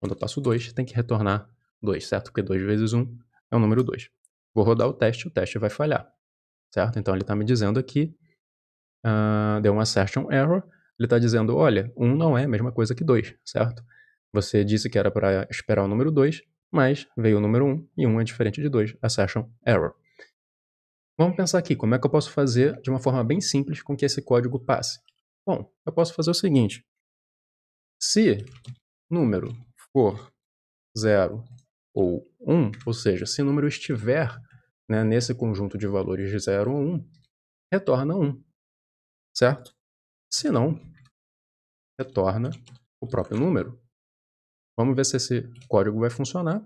Quando eu passo 2, tem que retornar 2, certo? Porque 2 vezes 1 um é o número 2. Vou rodar o teste, o teste vai falhar certo? Então ele está me dizendo aqui, uh, ah, deu um assertion error, ele está dizendo, olha, um não é a mesma coisa que dois, certo? Você disse que era para esperar o número 2, mas veio o número 1 um, e 1 um é diferente de 2, assertion error. Vamos pensar aqui, como é que eu posso fazer de uma forma bem simples com que esse código passe? Bom, eu posso fazer o seguinte. Se número for 0 ou 1, um, ou seja, se o número estiver né, nesse conjunto de valores de 0 a 1, um, retorna 1, um, certo? Se não, retorna o próprio número. Vamos ver se esse código vai funcionar.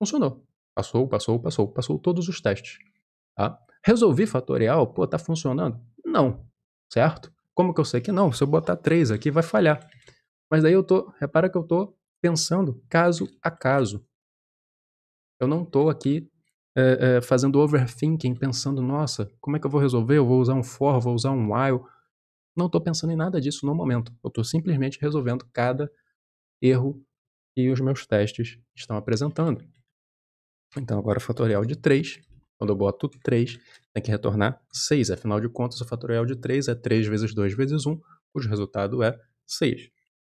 Funcionou. Passou, passou, passou, passou todos os testes. Tá? Resolvi fatorial, pô, tá funcionando? Não, certo? Como que eu sei que não? Se eu botar 3 aqui, vai falhar. Mas daí eu tô, repara que eu tô pensando caso a caso. Eu não tô aqui é, é, fazendo overthinking, pensando, nossa, como é que eu vou resolver? Eu vou usar um for, vou usar um while. Não estou pensando em nada disso no momento. Eu estou simplesmente resolvendo cada erro que os meus testes estão apresentando. Então, agora o fatorial de 3. Quando eu boto 3, tem que retornar 6. Afinal de contas, o fatorial de 3 é 3 vezes 2 vezes 1, cujo resultado é 6.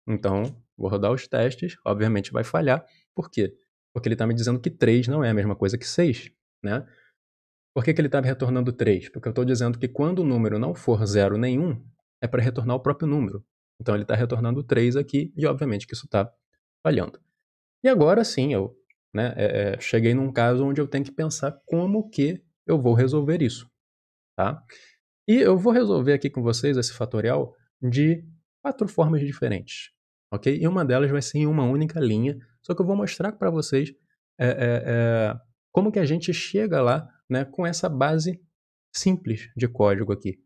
Então, vou rodar os testes, obviamente vai falhar. Por quê? Porque ele está me dizendo que 3 não é a mesma coisa que 6, né? Por que, que ele está me retornando 3? Porque eu estou dizendo que quando o número não for zero nenhum, é para retornar o próprio número. Então ele está retornando 3 aqui e obviamente que isso está falhando. E agora sim, eu né, é, é, cheguei num caso onde eu tenho que pensar como que eu vou resolver isso. Tá? E eu vou resolver aqui com vocês esse fatorial de quatro formas diferentes. ok? E uma delas vai ser em uma única linha, só que eu vou mostrar para vocês é, é, é, como que a gente chega lá né, com essa base simples de código aqui.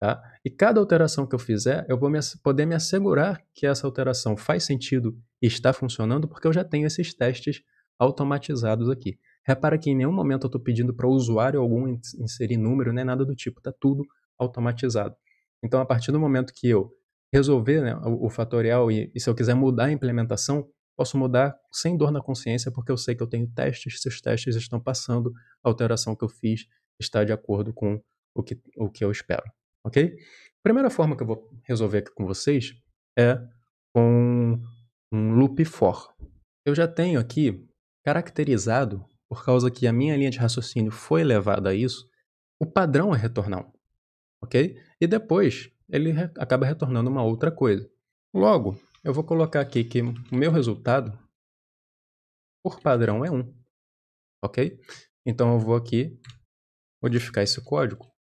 Tá? E cada alteração que eu fizer, eu vou me, poder me assegurar que essa alteração faz sentido e está funcionando, porque eu já tenho esses testes automatizados aqui. Repara que em nenhum momento eu estou pedindo para o usuário algum inserir número, nem né, nada do tipo, está tudo automatizado. Então, a partir do momento que eu resolver né, o, o, fatorial e, e se eu quiser mudar a implementação, Posso mudar sem dor na consciência, porque eu sei que eu tenho testes, se os testes estão passando, a alteração que eu fiz está de acordo com o que, o que eu espero, ok? Primeira forma que eu vou resolver aqui com vocês é com um loop for. Eu já tenho aqui caracterizado, por causa que a minha linha de raciocínio foi levada a isso, o padrão é retornar um, ok? E depois ele acaba retornando uma outra coisa. Logo, eu vou colocar aqui que o meu resultado, por padrão, é 1. Ok? Então eu vou aqui modificar esse código.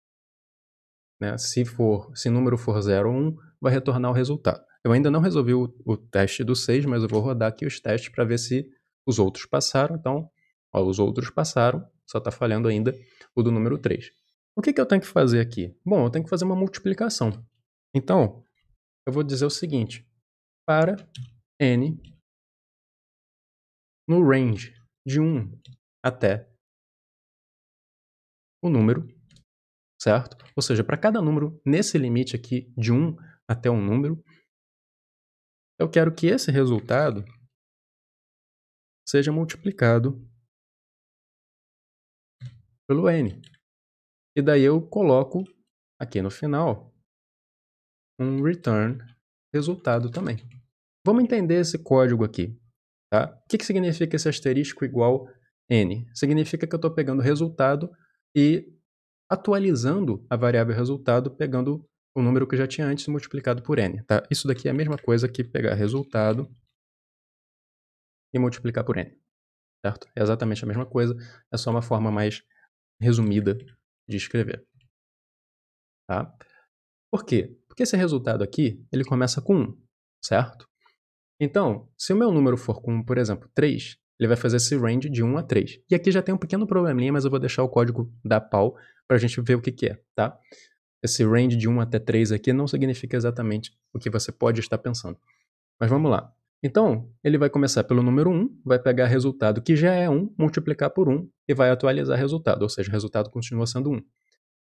Né? Se for, se número for 0 ou 1, vai retornar o resultado. Eu ainda não resolvi o, o teste do 6, mas eu vou rodar aqui os testes para ver se os outros passaram. Então, ó, os outros passaram, só está falhando ainda o do número 3. O que, que eu tenho que fazer aqui? Bom, eu tenho que fazer uma multiplicação. Então, eu vou dizer o seguinte para n no range de 1 até o número, certo? Ou seja, para cada número nesse limite aqui de 1 até um número, eu quero que esse resultado seja multiplicado pelo n. E daí eu coloco aqui no final um return resultado também. Vamos entender esse código aqui. Tá? O que, que significa esse asterisco igual n? Significa que eu estou pegando o resultado e atualizando a variável resultado, pegando o número que já tinha antes multiplicado por n. Tá? Isso daqui é a mesma coisa que pegar resultado e multiplicar por n. Certo? É exatamente a mesma coisa, é só uma forma mais resumida de escrever. Tá? Por quê? Porque esse resultado aqui, ele começa com 1, certo? Então, se o meu número for com, por exemplo, 3, ele vai fazer esse range de 1 a 3. E aqui já tem um pequeno probleminha, mas eu vou deixar o código da pau para a gente ver o que, que é, tá? Esse range de 1 até 3 aqui não significa exatamente o que você pode estar pensando. Mas vamos lá. Então, ele vai começar pelo número 1, vai pegar resultado que já é 1, multiplicar por 1 e vai atualizar resultado, ou seja, o resultado continua sendo 1.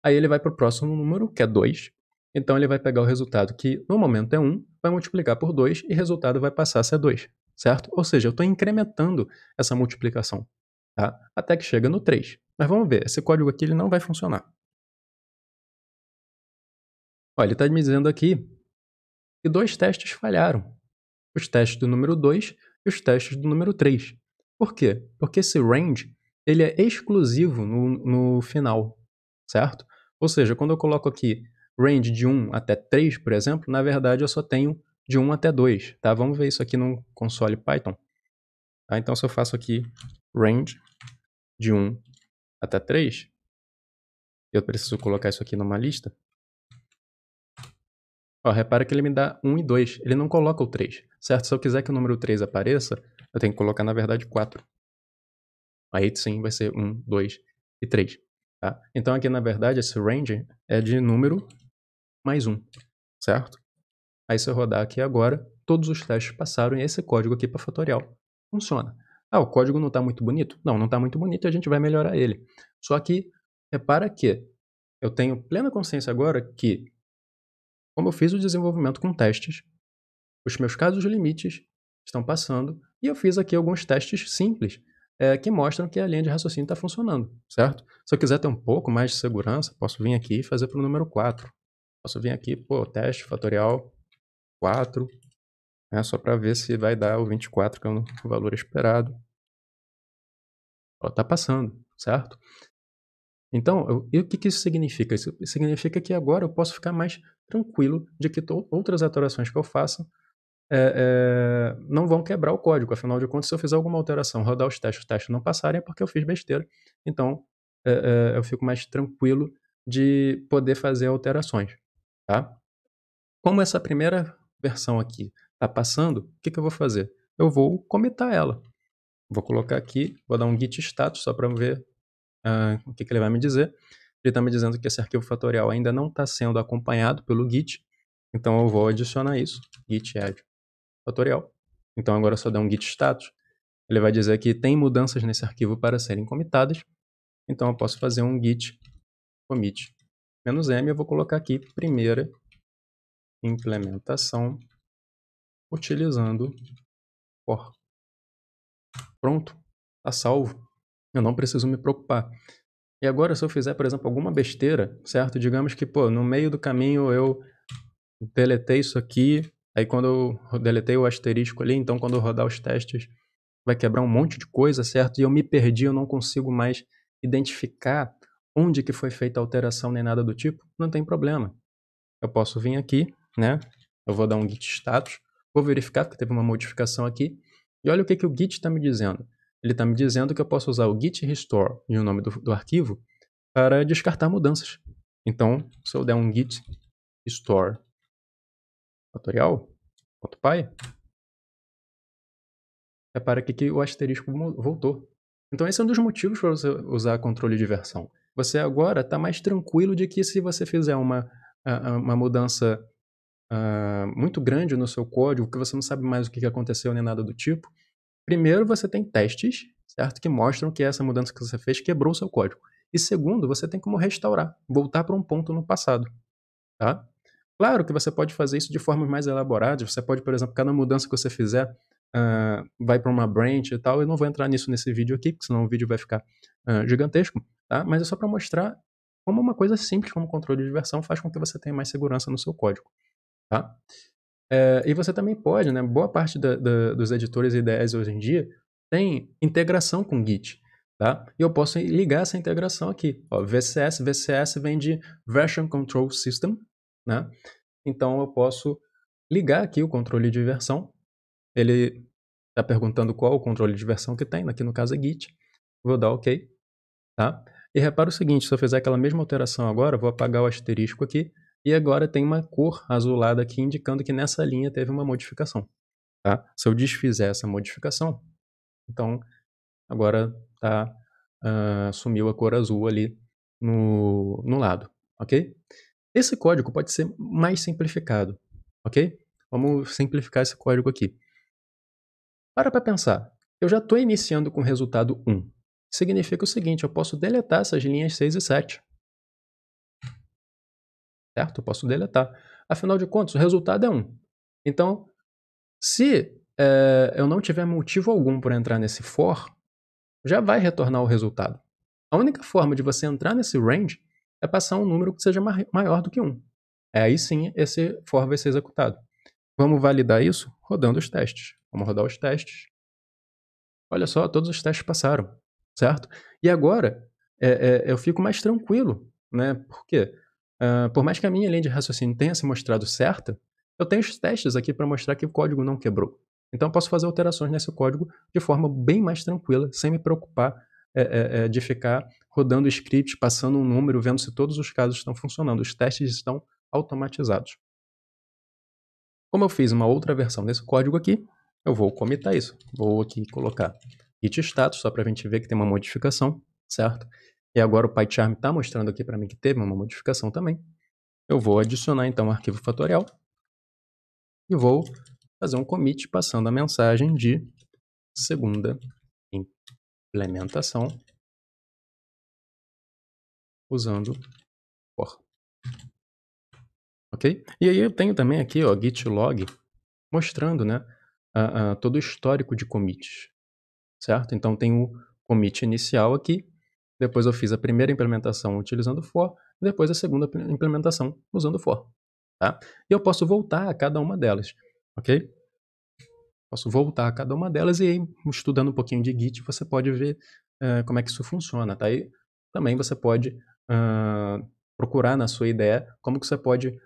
Aí ele vai para o próximo número, que é 2, então ele vai pegar o resultado que no momento é 1, vai multiplicar por 2 e o resultado vai passar a ser 2, certo? Ou seja, eu estou incrementando essa multiplicação, tá? até que chega no 3. Mas vamos ver, esse código aqui ele não vai funcionar. Olha, ele está me dizendo aqui que dois testes falharam. Os testes do número 2 e os testes do número 3. Por quê? Porque esse range ele é exclusivo no, no final, certo? Ou seja, quando eu coloco aqui range de 1 até 3, por exemplo, na verdade eu só tenho de 1 até 2, tá? Vamos ver isso aqui no console Python. Tá? Então, se eu faço aqui range de 1 até 3, eu preciso colocar isso aqui numa lista. Ó, repara que ele me dá 1 e 2, ele não coloca o 3, certo? Se eu quiser que o número 3 apareça, eu tenho que colocar, na verdade, 4. Aí sim vai ser 1, 2 e 3. Tá? Então aqui, na verdade, esse range é de número mais um, certo? Aí se eu rodar aqui agora, todos os testes passaram e esse código aqui para fatorial funciona. Ah, o código não está muito bonito? Não, não está muito bonito e a gente vai melhorar ele. Só que, repara que eu tenho plena consciência agora que, como eu fiz o desenvolvimento com testes, os meus casos limites estão passando e eu fiz aqui alguns testes simples é, que mostram que a linha de raciocínio está funcionando, certo? Se eu quiser ter um pouco mais de segurança, posso vir aqui e fazer para o número 4, Posso vir aqui, pô, teste fatorial 4, né, só para ver se vai dar o 24, que é o valor esperado. Ó, tá passando, certo? Então, eu, o que, que isso significa? Isso significa que agora eu posso ficar mais tranquilo de que outras alterações que eu faça é, é, não vão quebrar o código. Afinal de contas, se eu fizer alguma alteração, rodar os testes, os testes não passarem, é porque eu fiz besteira. Então, é, é eu fico mais tranquilo de poder fazer alterações. Tá? Como essa primeira versão aqui está passando, o que, que eu vou fazer? Eu vou comitar ela. Vou colocar aqui, vou dar um git status só para ver uh, o que, que ele vai me dizer. Ele está me dizendo que esse arquivo fatorial ainda não está sendo acompanhado pelo git, então eu vou adicionar isso, git add fatorial. Então agora só dar um git status. Ele vai dizer que tem mudanças nesse arquivo para serem comitadas, então eu posso fazer um git commit menos M, eu vou colocar aqui primeira implementação utilizando for. Pronto, está salvo. Eu não preciso me preocupar. E agora, se eu fizer, por exemplo, alguma besteira, certo? Digamos que, pô, no meio do caminho eu deletei isso aqui, aí quando eu deletei o asterisco ali, então quando eu rodar os testes vai quebrar um monte de coisa, certo? E eu me perdi, eu não consigo mais identificar onde que foi feita a alteração nem nada do tipo, não tem problema. Eu posso vir aqui, né? Eu vou dar um git status, vou verificar que teve uma modificação aqui. E olha o que, que o git está me dizendo. Ele está me dizendo que eu posso usar o git restore e o nome do, do arquivo para descartar mudanças. Então, se eu der um git restore fatorial.py, repara é aqui que o asterisco voltou. Então, esse é um dos motivos para você usar controle de versão. Você agora está mais tranquilo de que se você fizer uma, ah, ah, uma mudança uh, muito grande no seu código, que você não sabe mais o que aconteceu nem nada do tipo, primeiro você tem testes, certo? Que mostram que essa mudança que você fez quebrou o seu código. E segundo, você tem como restaurar, voltar para um ponto no passado, tá? Claro que você pode fazer isso de formas mais elaboradas. Você pode, por exemplo, cada mudança que você fizer uh, vai para uma branch e tal. Eu não vou entrar nisso nesse vídeo aqui, porque senão o vídeo vai ficar uh, gigantesco tá? Mas é só para mostrar como uma coisa simples como controle de versão faz com que você tenha mais segurança no seu código, tá? É, e você também pode, né? Boa parte da, da, dos editores IDEs hoje em dia tem integração com Git, tá? E eu posso ligar essa integração aqui, ó, VCS, VCS vem de Version Control System, né? Então eu posso ligar aqui o controle de versão. Ele está perguntando qual o controle de versão que tem, aqui no caso é Git. Vou dar OK, tá? E repara o seguinte, se eu fizer aquela mesma alteração agora, vou apagar o asterisco aqui, e agora tem uma cor azulada aqui indicando que nessa linha teve uma modificação. Tá? Se eu desfizer essa modificação, então agora tá, uh, sumiu a cor azul ali no, no lado, ok? Esse código pode ser mais simplificado, ok? Vamos simplificar esse código aqui. Para para pensar. Eu já estou iniciando com resultado 1 significa o seguinte, eu posso deletar essas linhas 6 e 7. Certo? Eu posso deletar. Afinal de contas, o resultado é 1. Então, se é, eu não tiver motivo algum para entrar nesse for, já vai retornar o resultado. A única forma de você entrar nesse range é passar um número que seja maior do que 1. É aí sim esse for vai ser executado. Vamos validar isso rodando os testes. Vamos rodar os testes. Olha só, todos os testes passaram certo? E agora é, é, eu fico mais tranquilo, né? Porque uh, ah, por mais que a minha linha de raciocínio tenha se mostrado certa, eu tenho os testes aqui para mostrar que o código não quebrou. Então eu posso fazer alterações nesse código de forma bem mais tranquila, sem me preocupar é, é, é, de ficar rodando scripts, passando um número, vendo se todos os casos estão funcionando. Os testes estão automatizados. Como eu fiz uma outra versão desse código aqui, eu vou comitar isso. Vou aqui colocar git status, só para a gente ver que tem uma modificação, certo? E agora o PyCharm está mostrando aqui para mim que teve uma modificação também. Eu vou adicionar então o um arquivo fatorial e vou fazer um commit passando a mensagem de segunda implementação usando for. Ok? E aí eu tenho também aqui, o git log mostrando, né, a, a, todo o histórico de commits certo? Então tem o commit inicial aqui, depois eu fiz a primeira implementação utilizando for, depois a segunda implementação usando for, tá? E eu posso voltar a cada uma delas, ok? Posso voltar a cada uma delas e aí, estudando um pouquinho de Git, você pode ver uh, como é que isso funciona, tá? E também você pode uh, procurar na sua ideia como que você pode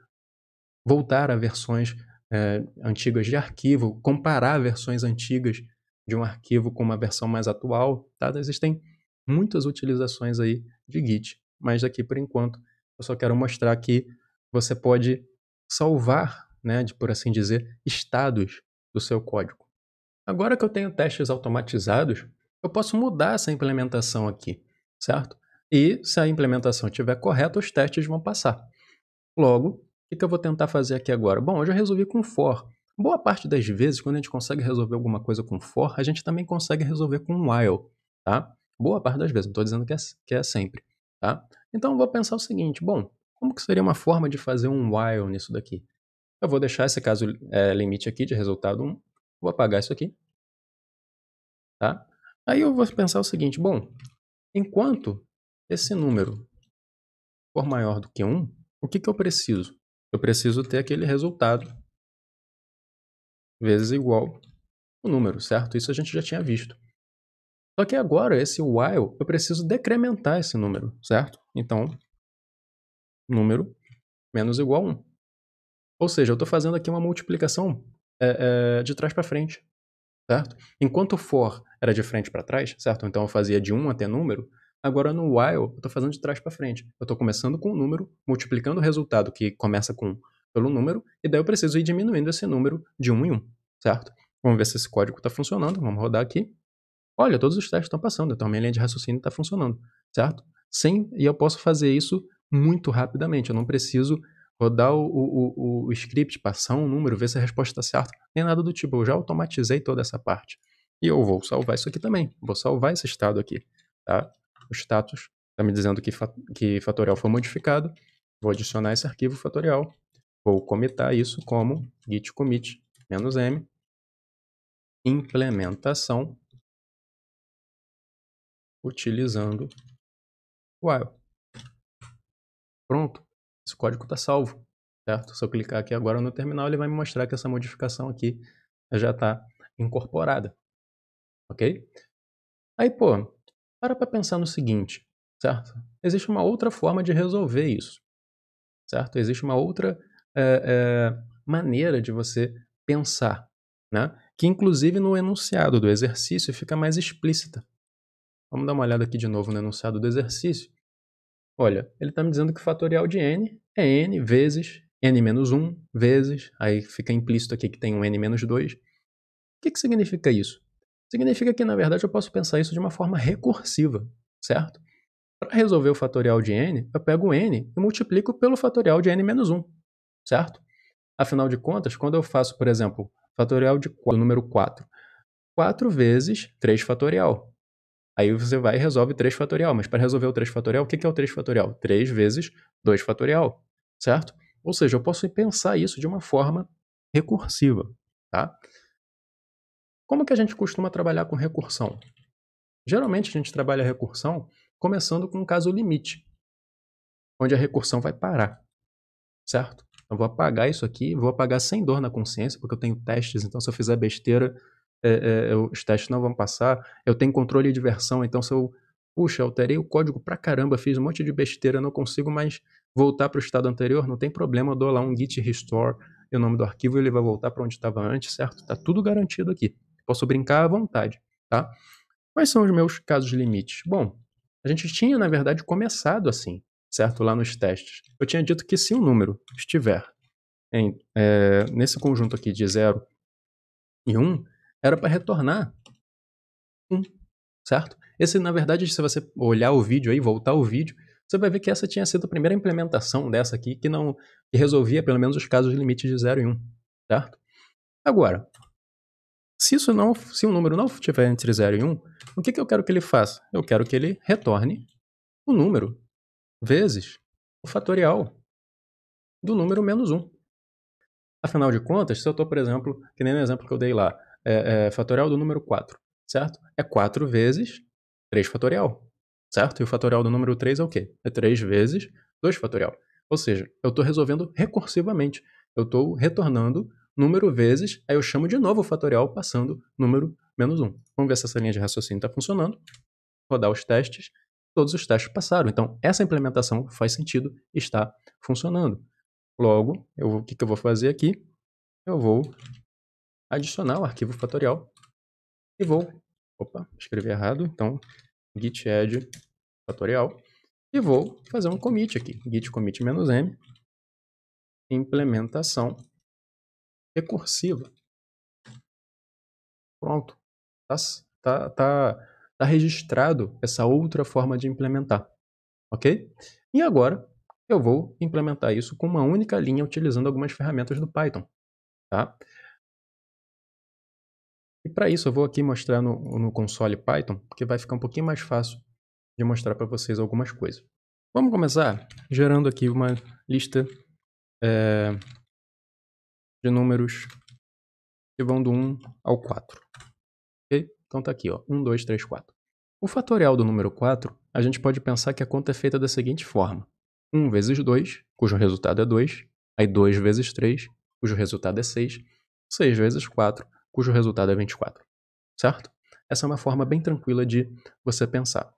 voltar a versões uh, antigas de arquivo, comparar versões antigas de um arquivo com uma versão mais atual. Tá? Então, existem muitas utilizações aí de Git, mas aqui por enquanto eu só quero mostrar que você pode salvar, né, de, por assim dizer, estados do seu código. Agora que eu tenho testes automatizados, eu posso mudar essa implementação aqui, certo? E se a implementação estiver correta, os testes vão passar. Logo, o que eu vou tentar fazer aqui agora? Bom, eu já resolvi com for. Boa parte das vezes, quando a gente consegue resolver alguma coisa com for, a gente também consegue resolver com while, tá? Boa parte das vezes, não estou dizendo que é, que é sempre, tá? Então eu vou pensar o seguinte, bom, como que seria uma forma de fazer um while nisso daqui? Eu vou deixar esse caso é, limite aqui de resultado 1, vou apagar isso aqui, tá? Aí eu vou pensar o seguinte, bom, enquanto esse número for maior do que 1, o que, que eu preciso? Eu preciso ter aquele resultado vezes igual o número, certo? Isso a gente já tinha visto. Só que agora, esse while, eu preciso decrementar esse número, certo? Então, número menos igual a 1. Ou seja, eu estou fazendo aqui uma multiplicação é, é, de trás para frente, certo? Enquanto for era de frente para trás, certo? Então eu fazia de 1 até número. Agora no while, eu estou fazendo de trás para frente. Eu estou começando com um número, multiplicando o resultado que começa com pelo número, e daí eu preciso ir diminuindo esse número de um em um, certo? Vamos ver se esse código está funcionando, vamos rodar aqui. Olha, todos os testes estão passando, então a minha linha de raciocínio está funcionando, certo? Sim, e eu posso fazer isso muito rapidamente, eu não preciso rodar o, o, o, o script, passar um número, ver se a resposta está certa, nem nada do tipo, eu já automatizei toda essa parte. E eu vou salvar isso aqui também, vou salvar esse estado aqui, tá? O status está me dizendo que, que fatorial foi modificado, vou adicionar esse arquivo fatorial Vou comitar isso como git commit -m implementação utilizando while. Pronto, esse código está salvo, certo? Se eu clicar aqui agora no terminal, ele vai me mostrar que essa modificação aqui já está incorporada, ok? Aí, pô, para para pensar no seguinte, certo? Existe uma outra forma de resolver isso, certo? Existe uma outra é, é, maneira de você pensar, né? que inclusive no enunciado do exercício fica mais explícita. Vamos dar uma olhada aqui de novo no enunciado do exercício. Olha, ele está me dizendo que o fatorial de n é n vezes n menos 1 vezes, aí fica implícito aqui que tem um n menos 2. O que, que significa isso? Significa que, na verdade, eu posso pensar isso de uma forma recursiva, certo? Para resolver o fatorial de n, eu pego o n e multiplico pelo fatorial de n menos 1 certo? Afinal de contas, quando eu faço, por exemplo, fatorial de 4, número 4, 4 vezes 3 fatorial. Aí você vai e resolve 3 fatorial, mas para resolver o 3 fatorial, o que é o 3 fatorial? 3 vezes 2 fatorial, certo? Ou seja, eu posso pensar isso de uma forma recursiva, tá? Como que a gente costuma trabalhar com recursão? Geralmente a gente trabalha a recursão começando com um caso limite, onde a recursão vai parar, certo? Eu vou apagar isso aqui, vou apagar sem dor na consciência, porque eu tenho testes, então se eu fizer besteira, é, é, os testes não vão passar. Eu tenho controle de versão, então se eu, puxa, alterei o código pra caramba, fiz um monte de besteira, não consigo mais voltar para o estado anterior, não tem problema, eu dou lá um git restore e o nome do arquivo, ele vai voltar para onde estava antes, certo? Tá tudo garantido aqui. Posso brincar à vontade, tá? Quais são os meus casos limites? Bom, a gente tinha, na verdade, começado assim certo? Lá nos testes. Eu tinha dito que se um número estiver em, é, nesse conjunto aqui de 0 e 1, um, era para retornar 1, um, certo? Esse, na verdade, se você olhar o vídeo aí, voltar o vídeo, você vai ver que essa tinha sido a primeira implementação dessa aqui que não que resolvia pelo menos os casos de limite de 0 e 1, um, certo? Agora, se isso não, se um número não estiver entre 0 e 1, um, o que, que eu quero que ele faça? Eu quero que ele retorne o número vezes o fatorial do número menos 1. Afinal de contas, se eu estou, por exemplo, que nem no exemplo que eu dei lá, é, é, fatorial do número 4, certo? É 4 vezes 3 fatorial, certo? E o fatorial do número 3 é o quê? É 3 vezes 2 fatorial. Ou seja, eu estou resolvendo recursivamente. Eu estou retornando número vezes, aí eu chamo de novo o fatorial passando número menos 1. Vamos ver se essa linha de raciocínio está funcionando. Rodar os testes todos os testes passaram. Então, essa implementação faz sentido, está funcionando. Logo, eu, o que, que eu vou fazer aqui? Eu vou adicionar o arquivo fatorial e vou, opa, escrevi errado, então git add fatorial e vou fazer um commit aqui, git commit -m implementação recursiva. Pronto. está tá, tá, tá está registrado essa outra forma de implementar, ok? E agora eu vou implementar isso com uma única linha utilizando algumas ferramentas do Python, tá? E para isso eu vou aqui mostrar no, no console Python, porque vai ficar um pouquinho mais fácil de mostrar para vocês algumas coisas. Vamos começar gerando aqui uma lista é, de números que vão do 1 ao 4. Então tá aqui, ó, 1, 2, 3, 4. O fatorial do número 4, a gente pode pensar que a conta é feita da seguinte forma. 1 vezes 2, cujo resultado é 2, aí 2 vezes 3, cujo resultado é 6, 6 vezes 4, cujo resultado é 24, certo? Essa é uma forma bem tranquila de você pensar,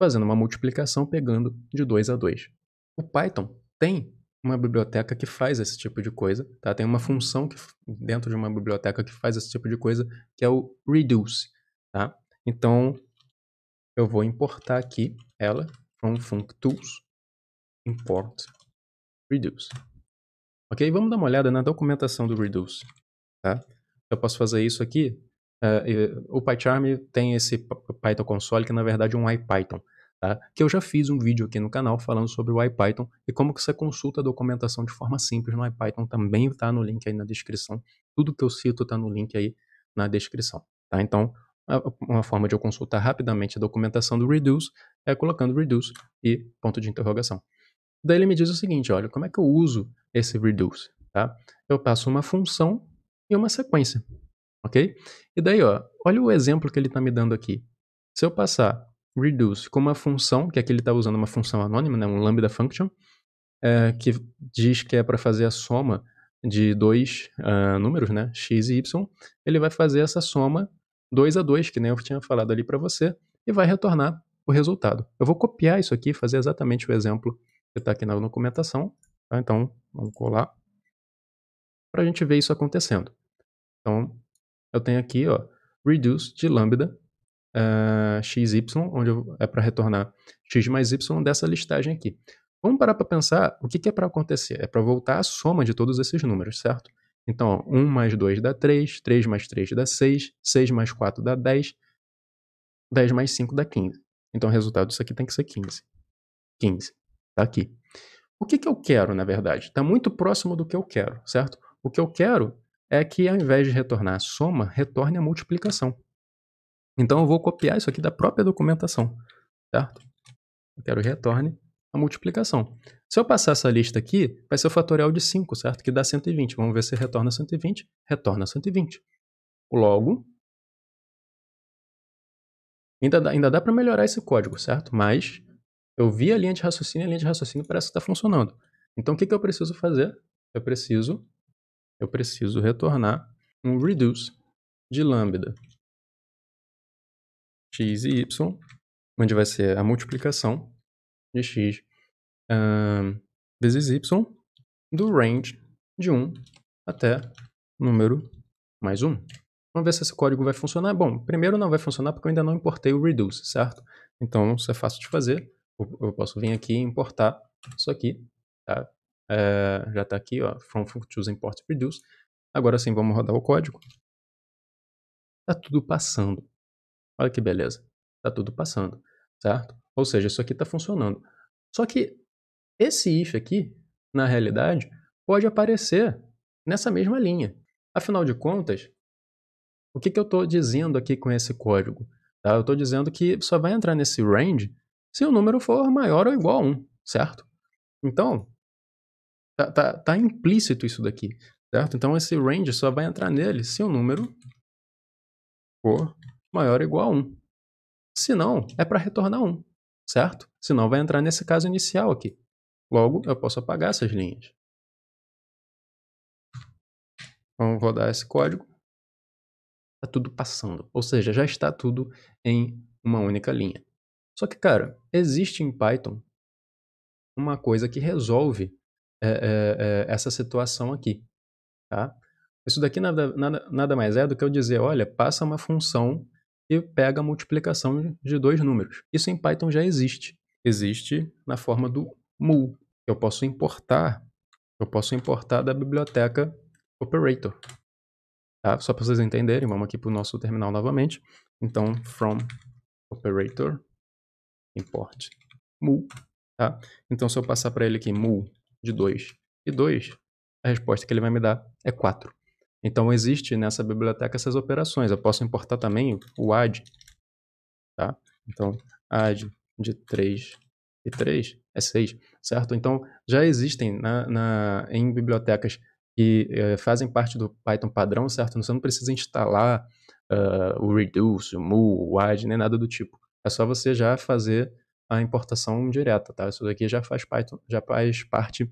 fazendo uma multiplicação pegando de 2 a 2. O Python tem uma biblioteca que faz esse tipo de coisa, tá? Tem uma função que, dentro de uma biblioteca que faz esse tipo de coisa, que é o reduce. Tá? Então, eu vou importar aqui ela from functools import reduce. Ok? Vamos dar uma olhada na documentação do reduce. Tá? Eu posso fazer isso aqui. Uh, o PyCharm tem esse Python console que na verdade é um IPython. Tá? Que eu já fiz um vídeo aqui no canal falando sobre o IPython e como que você consulta a documentação de forma simples no IPython. Também está no link aí na descrição. Tudo que eu cito está no link aí na descrição. Tá? Então, uma forma de eu consultar rapidamente a documentação do reduce é colocando reduce e ponto de interrogação. Daí ele me diz o seguinte, olha, como é que eu uso esse reduce? Tá? Eu passo uma função e uma sequência, ok? E daí, ó, olha o exemplo que ele está me dando aqui. Se eu passar reduce com uma função, que aqui ele está usando uma função anônima, né, um lambda function, é, que diz que é para fazer a soma de dois uh, números, né, x e y, ele vai fazer essa soma 2 a 2 que nem eu tinha falado ali para você, e vai retornar o resultado. Eu vou copiar isso aqui, fazer exatamente o exemplo que está aqui na documentação. Tá? Então, vamos colar para a gente ver isso acontecendo. Então, eu tenho aqui, ó, reduce de lambda uh, eh, xy, onde é para retornar x mais y dessa listagem aqui. Vamos parar para pensar o que, que é para acontecer. É para voltar a soma de todos esses números, certo? Então, ó, 1 mais 2 dá 3, 3 mais 3 dá 6, 6 mais 4 dá 10, 10 mais 5 dá 15. Então, o resultado disso aqui tem que ser 15. 15. Está aqui. O que, que eu quero, na verdade? Está muito próximo do que eu quero, certo? O que eu quero é que, ao invés de retornar a soma, retorne a multiplicação. Então, eu vou copiar isso aqui da própria documentação, certo? Eu quero que retorne a multiplicação. Se eu passar essa lista aqui, vai ser o fatorial de 5, certo? Que dá 120. Vamos ver se retorna 120. Retorna 120. Logo, ainda dá, ainda dá para melhorar esse código, certo? Mas eu vi a linha de raciocínio e a linha de raciocínio parece que está funcionando. Então, o que, que eu preciso fazer? Eu preciso, eu preciso retornar um reduce de lambda x e y, onde vai ser a multiplicação de x vezes y do range de 1 até número mais 1. Vamos ver se esse código vai funcionar. Bom, primeiro não vai funcionar porque eu ainda não importei o reduce, certo? Então, isso é fácil de fazer. Eu posso vir aqui e importar isso aqui. Tá? É, já está aqui, ó, from function import reduce. Agora sim, vamos rodar o código. Está tudo passando. Olha que beleza. Está tudo passando, certo? Ou seja, isso aqui está funcionando. Só que esse if aqui, na realidade, pode aparecer nessa mesma linha. Afinal de contas, o que, que eu estou dizendo aqui com esse código? Tá? Eu estou dizendo que só vai entrar nesse range se o número for maior ou igual a 1, certo? Então, tá, tá, tá implícito isso daqui, certo? Então, esse range só vai entrar nele se o número for maior ou igual a 1. Se não, é para retornar 1, certo? Se não, vai entrar nesse caso inicial aqui. Logo, eu posso apagar essas linhas. Então, Vamos rodar esse código. Está tudo passando, ou seja, já está tudo em uma única linha. Só que, cara, existe em Python uma coisa que resolve é, é, é, essa situação aqui. Tá? Isso daqui nada, nada, nada mais é do que eu dizer, olha, passa uma função e pega a multiplicação de dois números. Isso em Python já existe. Existe na forma do mul, Eu posso importar, eu posso importar da biblioteca operator. Tá? Só para vocês entenderem, vamos aqui para o nosso terminal novamente. Então, from operator import mul, Tá? Então, se eu passar para ele aqui mul de 2 e 2, a resposta que ele vai me dar é 4. Então, existe nessa biblioteca essas operações. Eu posso importar também o add. Tá? Então, add de 3 e 3 é 6, certo? Então, já existem na, né, na em bibliotecas que eh, fazem parte do Python padrão, certo? Você não precisa instalar uh, o reduce, o Mu, o wide, nem nada do tipo. É só você já fazer a importação direta, tá? Isso daqui já faz Python, já faz parte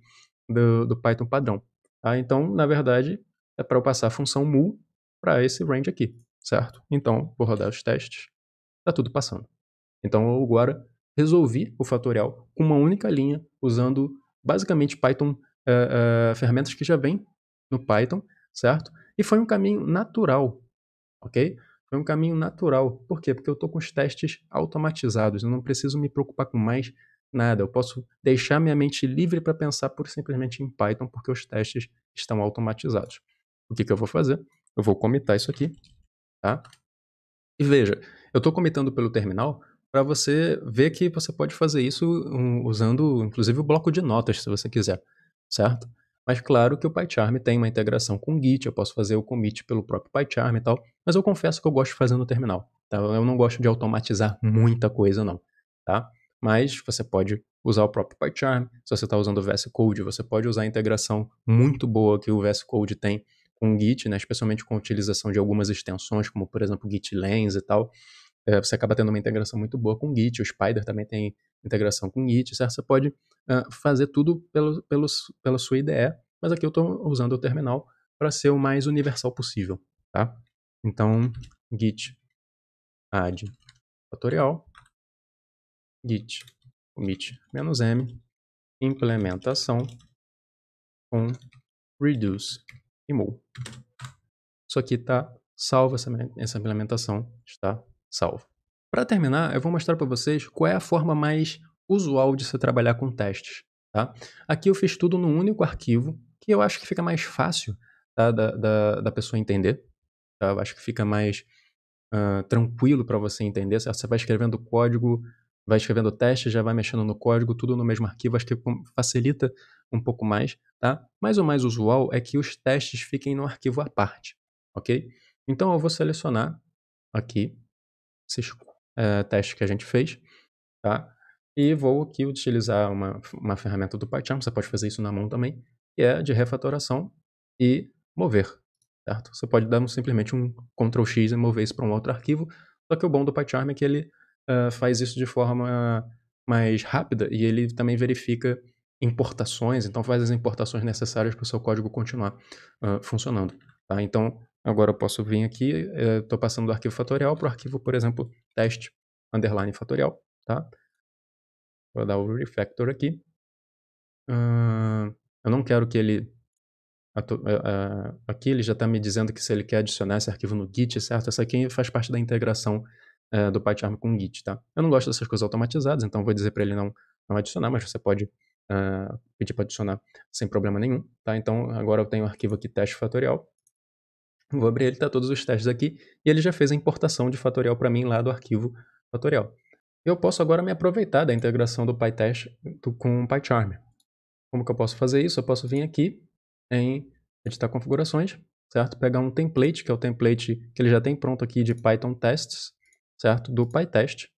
do, do Python padrão. Tá? Então, na verdade, é para eu passar a função mu para esse range aqui, certo? Então, vou rodar os testes, está tudo passando. Então, agora resolvi o fatorial com uma única linha, usando basicamente Python, uh, uh, ferramentas que já vem no Python, certo? E foi um caminho natural, ok? Foi um caminho natural. Por quê? Porque eu estou com os testes automatizados, eu não preciso me preocupar com mais nada. Eu posso deixar minha mente livre para pensar por simplesmente em Python, porque os testes estão automatizados. O que, que eu vou fazer? Eu vou comitar isso aqui, tá? E veja, eu estou comitando pelo terminal para você ver que você pode fazer isso hum, usando, inclusive, o bloco de notas, se você quiser, certo? Mas claro que o PyCharm tem uma integração com o Git, eu posso fazer o commit pelo próprio PyCharm e tal, mas eu confesso que eu gosto de fazer no terminal, tá? Eu não gosto de automatizar muita coisa não, tá? Mas você pode usar o próprio PyCharm, se você está usando o VS Code, você pode usar a integração muito boa que o VS Code tem com o Git, né? especialmente com a utilização de algumas extensões, como por exemplo o GitLens e tal é, você acaba tendo uma integração muito boa com Git, o Spider também tem integração com Git, certo? Você pode uh, fazer tudo pelo, pelo, pela sua IDE, mas aqui eu estou usando o terminal para ser o mais universal possível, tá? Então, git add fatorial, git commit m, implementação com reduce e move. Isso aqui está salva essa, essa implementação, está salvo. Para terminar, eu vou mostrar para vocês qual é a forma mais usual de se trabalhar com testes. Tá? Aqui eu fiz tudo num único arquivo, que eu acho que fica mais fácil tá? da, da, da, pessoa entender. Tá? Eu acho que fica mais uh, tranquilo para você entender. Você vai escrevendo código, vai escrevendo teste, já vai mexendo no código, tudo no mesmo arquivo. Acho que facilita um pouco mais. Tá? Mas o mais usual é que os testes fiquem no arquivo à parte. ok? Então eu vou selecionar aqui esses uh, testes que a gente fez, tá? E vou aqui utilizar uma, uma ferramenta do PyCharm, você pode fazer isso na mão também, que é de refatoração e mover, certo? Você pode dar um, simplesmente um Ctrl X e mover isso para um outro arquivo, só que o bom do PyCharm é que ele uh, faz isso de forma mais rápida e ele também verifica importações, então faz as importações necessárias para o seu código continuar uh, funcionando. Tá? Então, Agora eu posso vir aqui, estou eh, passando do arquivo fatorial para o arquivo, por exemplo, teste underline fatorial, tá? Vou dar o refactor aqui. Uh, eu não quero que ele... Uh, aqui ele já está me dizendo que se ele quer adicionar esse arquivo no Git, certo? Essa aqui faz parte da integração do PyCharm com o Git, tá? Eu não gosto dessas coisas automatizadas, então vou dizer para ele não, não adicionar, mas você pode pedir para adicionar sem problema nenhum, tá? Então agora eu tenho o arquivo aqui teste fatorial, Vou abrir ele, tá todos os testes aqui, e ele já fez a importação de fatorial para mim lá do arquivo fatorial. Eu posso agora me aproveitar da integração do PyTest com o PyCharm. Como que eu posso fazer isso? Eu posso vir aqui em editar configurações, certo? Pegar um template, que é o template que ele já tem pronto aqui de Python tests, certo? Do PyTest,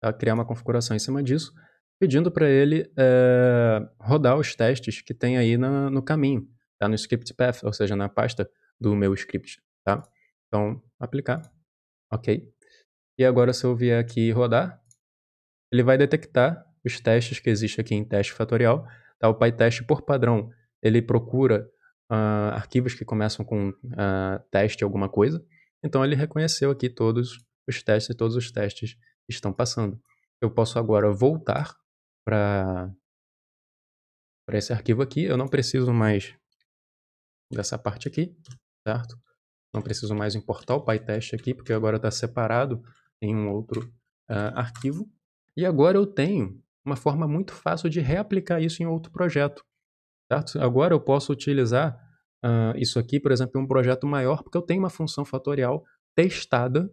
tá? criar uma configuração em cima disso, pedindo para ele é, rodar os testes que tem aí na, no caminho, tá? no script path, ou seja, na pasta do meu script, tá? Então, aplicar, ok. E agora se eu vier aqui rodar, ele vai detectar os testes que existem aqui em teste fatorial, tá? O PyTest, por padrão, ele procura uh, arquivos que começam com uh, teste alguma coisa, então ele reconheceu aqui todos os testes e todos os testes estão passando. Eu posso agora voltar para para esse arquivo aqui. Eu não preciso mais dessa parte aqui certo? Não preciso mais importar o PyTest aqui, porque agora está separado em um outro uh, arquivo. E agora eu tenho uma forma muito fácil de reaplicar isso em outro projeto. Certo? Agora eu posso utilizar uh, isso aqui, por exemplo, em um projeto maior, porque eu tenho uma função fatorial testada,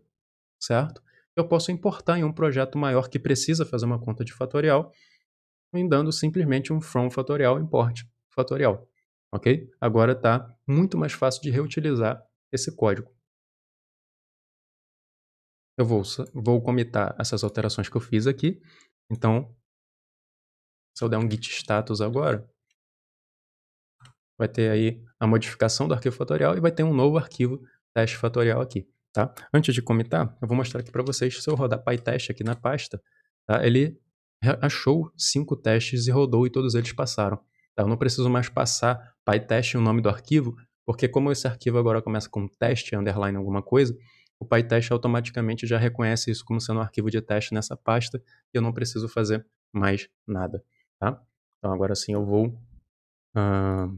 certo? Eu posso importar em um projeto maior que precisa fazer uma conta de fatorial, me dando simplesmente um from fatorial import fatorial ok? Agora está muito mais fácil de reutilizar esse código. Eu vou, vou comitar essas alterações que eu fiz aqui. Então, se eu der um git status agora, vai ter aí a modificação do arquivo fatorial e vai ter um novo arquivo teste fatorial aqui, tá? Antes de comitar, eu vou mostrar aqui para vocês, se eu rodar PyTest aqui na pasta, tá? ele achou cinco testes e rodou e todos eles passaram. Então, eu não preciso mais passar PyTest o nome do arquivo, porque como esse arquivo agora começa com teste, underline alguma coisa, o PyTest automaticamente já reconhece isso como sendo um arquivo de teste nessa pasta e eu não preciso fazer mais nada. Tá? Então agora sim eu vou. Uh...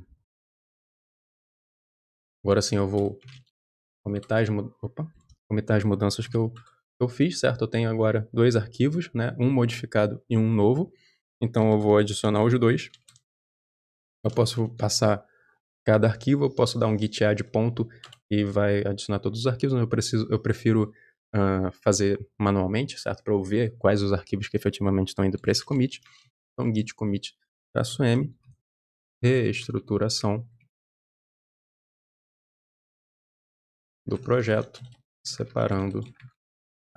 Agora sim eu vou comentar as, mud... Opa. comentar as mudanças que eu, eu fiz, certo? Eu tenho agora dois arquivos, né? um modificado e um novo. Então eu vou adicionar os dois eu posso passar cada arquivo, eu posso dar um git add ponto e vai adicionar todos os arquivos. Eu, preciso, eu prefiro uh, fazer manualmente, certo? Para eu ver quais os arquivos que efetivamente estão indo para esse commit. Então, git commit traço M, reestruturação do projeto, separando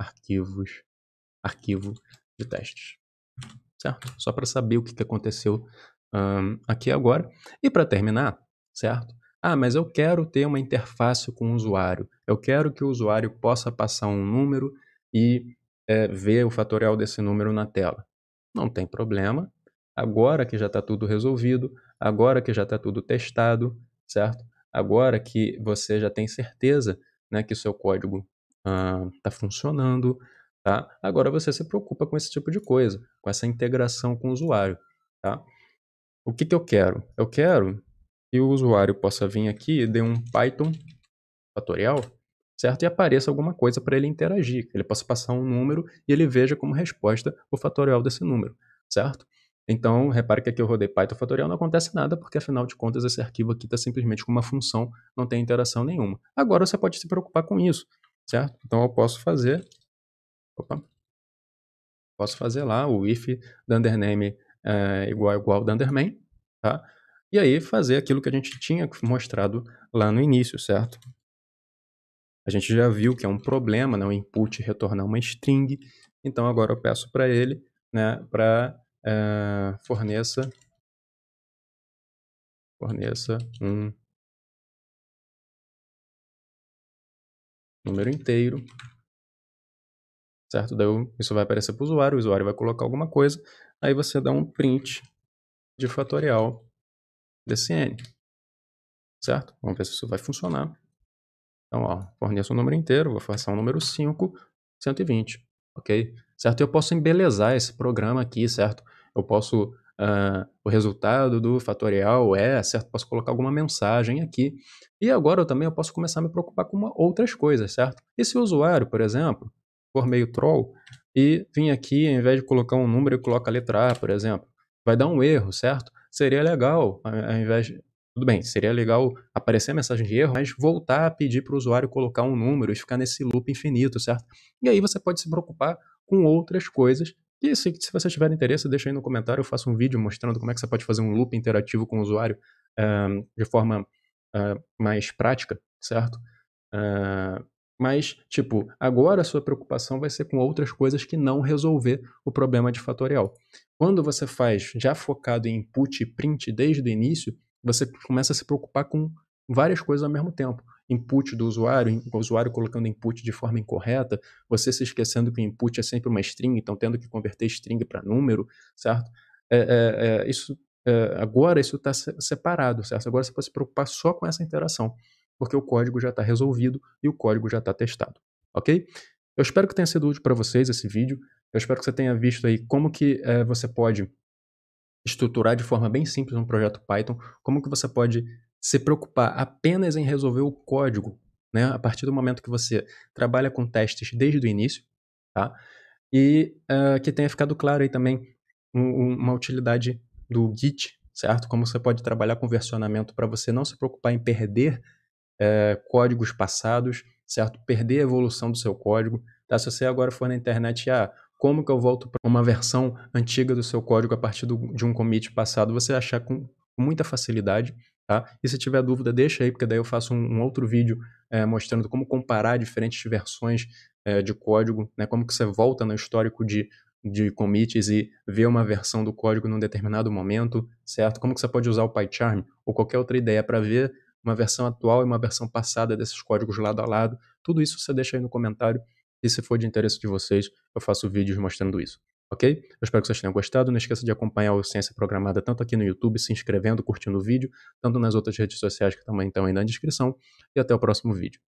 arquivos, arquivo de testes. Certo? Só para saber o que aconteceu um, aqui agora. E para terminar, certo? Ah, mas eu quero ter uma interface com o usuário. Eu quero que o usuário possa passar um número e é, ver o fatorial desse número na tela. Não tem problema. Agora que já está tudo resolvido, agora que já está tudo testado, certo? Agora que você já tem certeza né, que o seu código está funcionando, tá? Agora você se preocupa com esse tipo de coisa, com essa integração com o usuário, tá? O que, que eu quero? Eu quero que o usuário possa vir aqui e dê um Python fatorial, certo? E apareça alguma coisa para ele interagir. Ele possa passar um número e ele veja como resposta o fatorial desse número, certo? Então, repare que aqui eu rodei Python fatorial, não acontece nada, porque afinal de contas esse arquivo aqui está simplesmente com uma função, não tem interação nenhuma. Agora você pode se preocupar com isso, certo? Então eu posso fazer, opa, posso fazer lá o if da undername é, igual igual Dunderman, tá? E aí fazer aquilo que a gente tinha mostrado lá no início, certo? A gente já viu que é um problema, né? O input retornar uma string. Então agora eu peço para ele, né? Para é, eh, forneça forneça um número inteiro certo? Daí isso vai aparecer para o usuário, o usuário vai colocar alguma coisa, Aí você dá um print de fatorial n Certo? Vamos ver se isso vai funcionar. Então, ó, forneço o um número inteiro, vou forçar o um número 5, 120, ok? Certo? Eu posso embelezar esse programa aqui, certo? Eu posso, uh, o resultado do fatorial é, certo? Posso colocar alguma mensagem aqui. E agora eu também eu posso começar a me preocupar com uma, outras coisas, certo? E se o usuário, por exemplo, for meio troll, e vim aqui, ao invés de colocar um número, eu coloco a letra A, por exemplo. Vai dar um erro, certo? Seria legal, ao invés de... Tudo bem, seria legal aparecer a mensagem de erro, mas voltar a pedir para o usuário colocar um número e ficar nesse loop infinito, certo? E aí você pode se preocupar com outras coisas. E se, se você tiver interesse, deixa aí no comentário, eu faço um vídeo mostrando como é que você pode fazer um loop interativo com o usuário uh, de forma uh, mais prática, certo? Uh, mas, tipo, agora a sua preocupação vai ser com outras coisas que não resolver o problema de fatorial. Quando você faz já focado em input e print desde o início, você começa a se preocupar com várias coisas ao mesmo tempo. Input do usuário, o usuário colocando input de forma incorreta, você se esquecendo que o input é sempre uma string, então tendo que converter string para número, certo? É, é, é, isso, é, agora isso está separado, certo? Agora você pode se preocupar só com essa interação porque o código já está resolvido e o código já está testado, ok? Eu espero que tenha sido útil para vocês esse vídeo. Eu espero que você tenha visto aí como que é, você pode estruturar de forma bem simples um projeto Python, como que você pode se preocupar apenas em resolver o código, né? A partir do momento que você trabalha com testes desde o início, tá? E uh, que tenha ficado claro aí também um, uma utilidade do Git, certo? Como você pode trabalhar com versionamento para você não se preocupar em perder é, códigos passados, certo? Perder a evolução do seu código. Tá? Se você agora for na internet, ah, como que eu volto para uma versão antiga do seu código a partir do, de um commit passado, você achar com, muita facilidade. Tá? E se tiver dúvida, deixa aí, porque daí eu faço um, um outro vídeo é, mostrando como comparar diferentes versões é, de código, né? como que você volta no histórico de, de commits e vê uma versão do código num determinado momento, certo? Como que você pode usar o PyCharm ou qualquer outra ideia para ver uma versão atual e uma versão passada desses códigos lado a lado. Tudo isso você deixa aí no comentário. E se for de interesse de vocês, eu faço vídeos mostrando isso. Ok? Eu espero que vocês tenham gostado. Não esqueça de acompanhar o Ciência Programada tanto aqui no YouTube, se inscrevendo, curtindo o vídeo, tanto nas outras redes sociais que também estão aí na descrição. E até o próximo vídeo.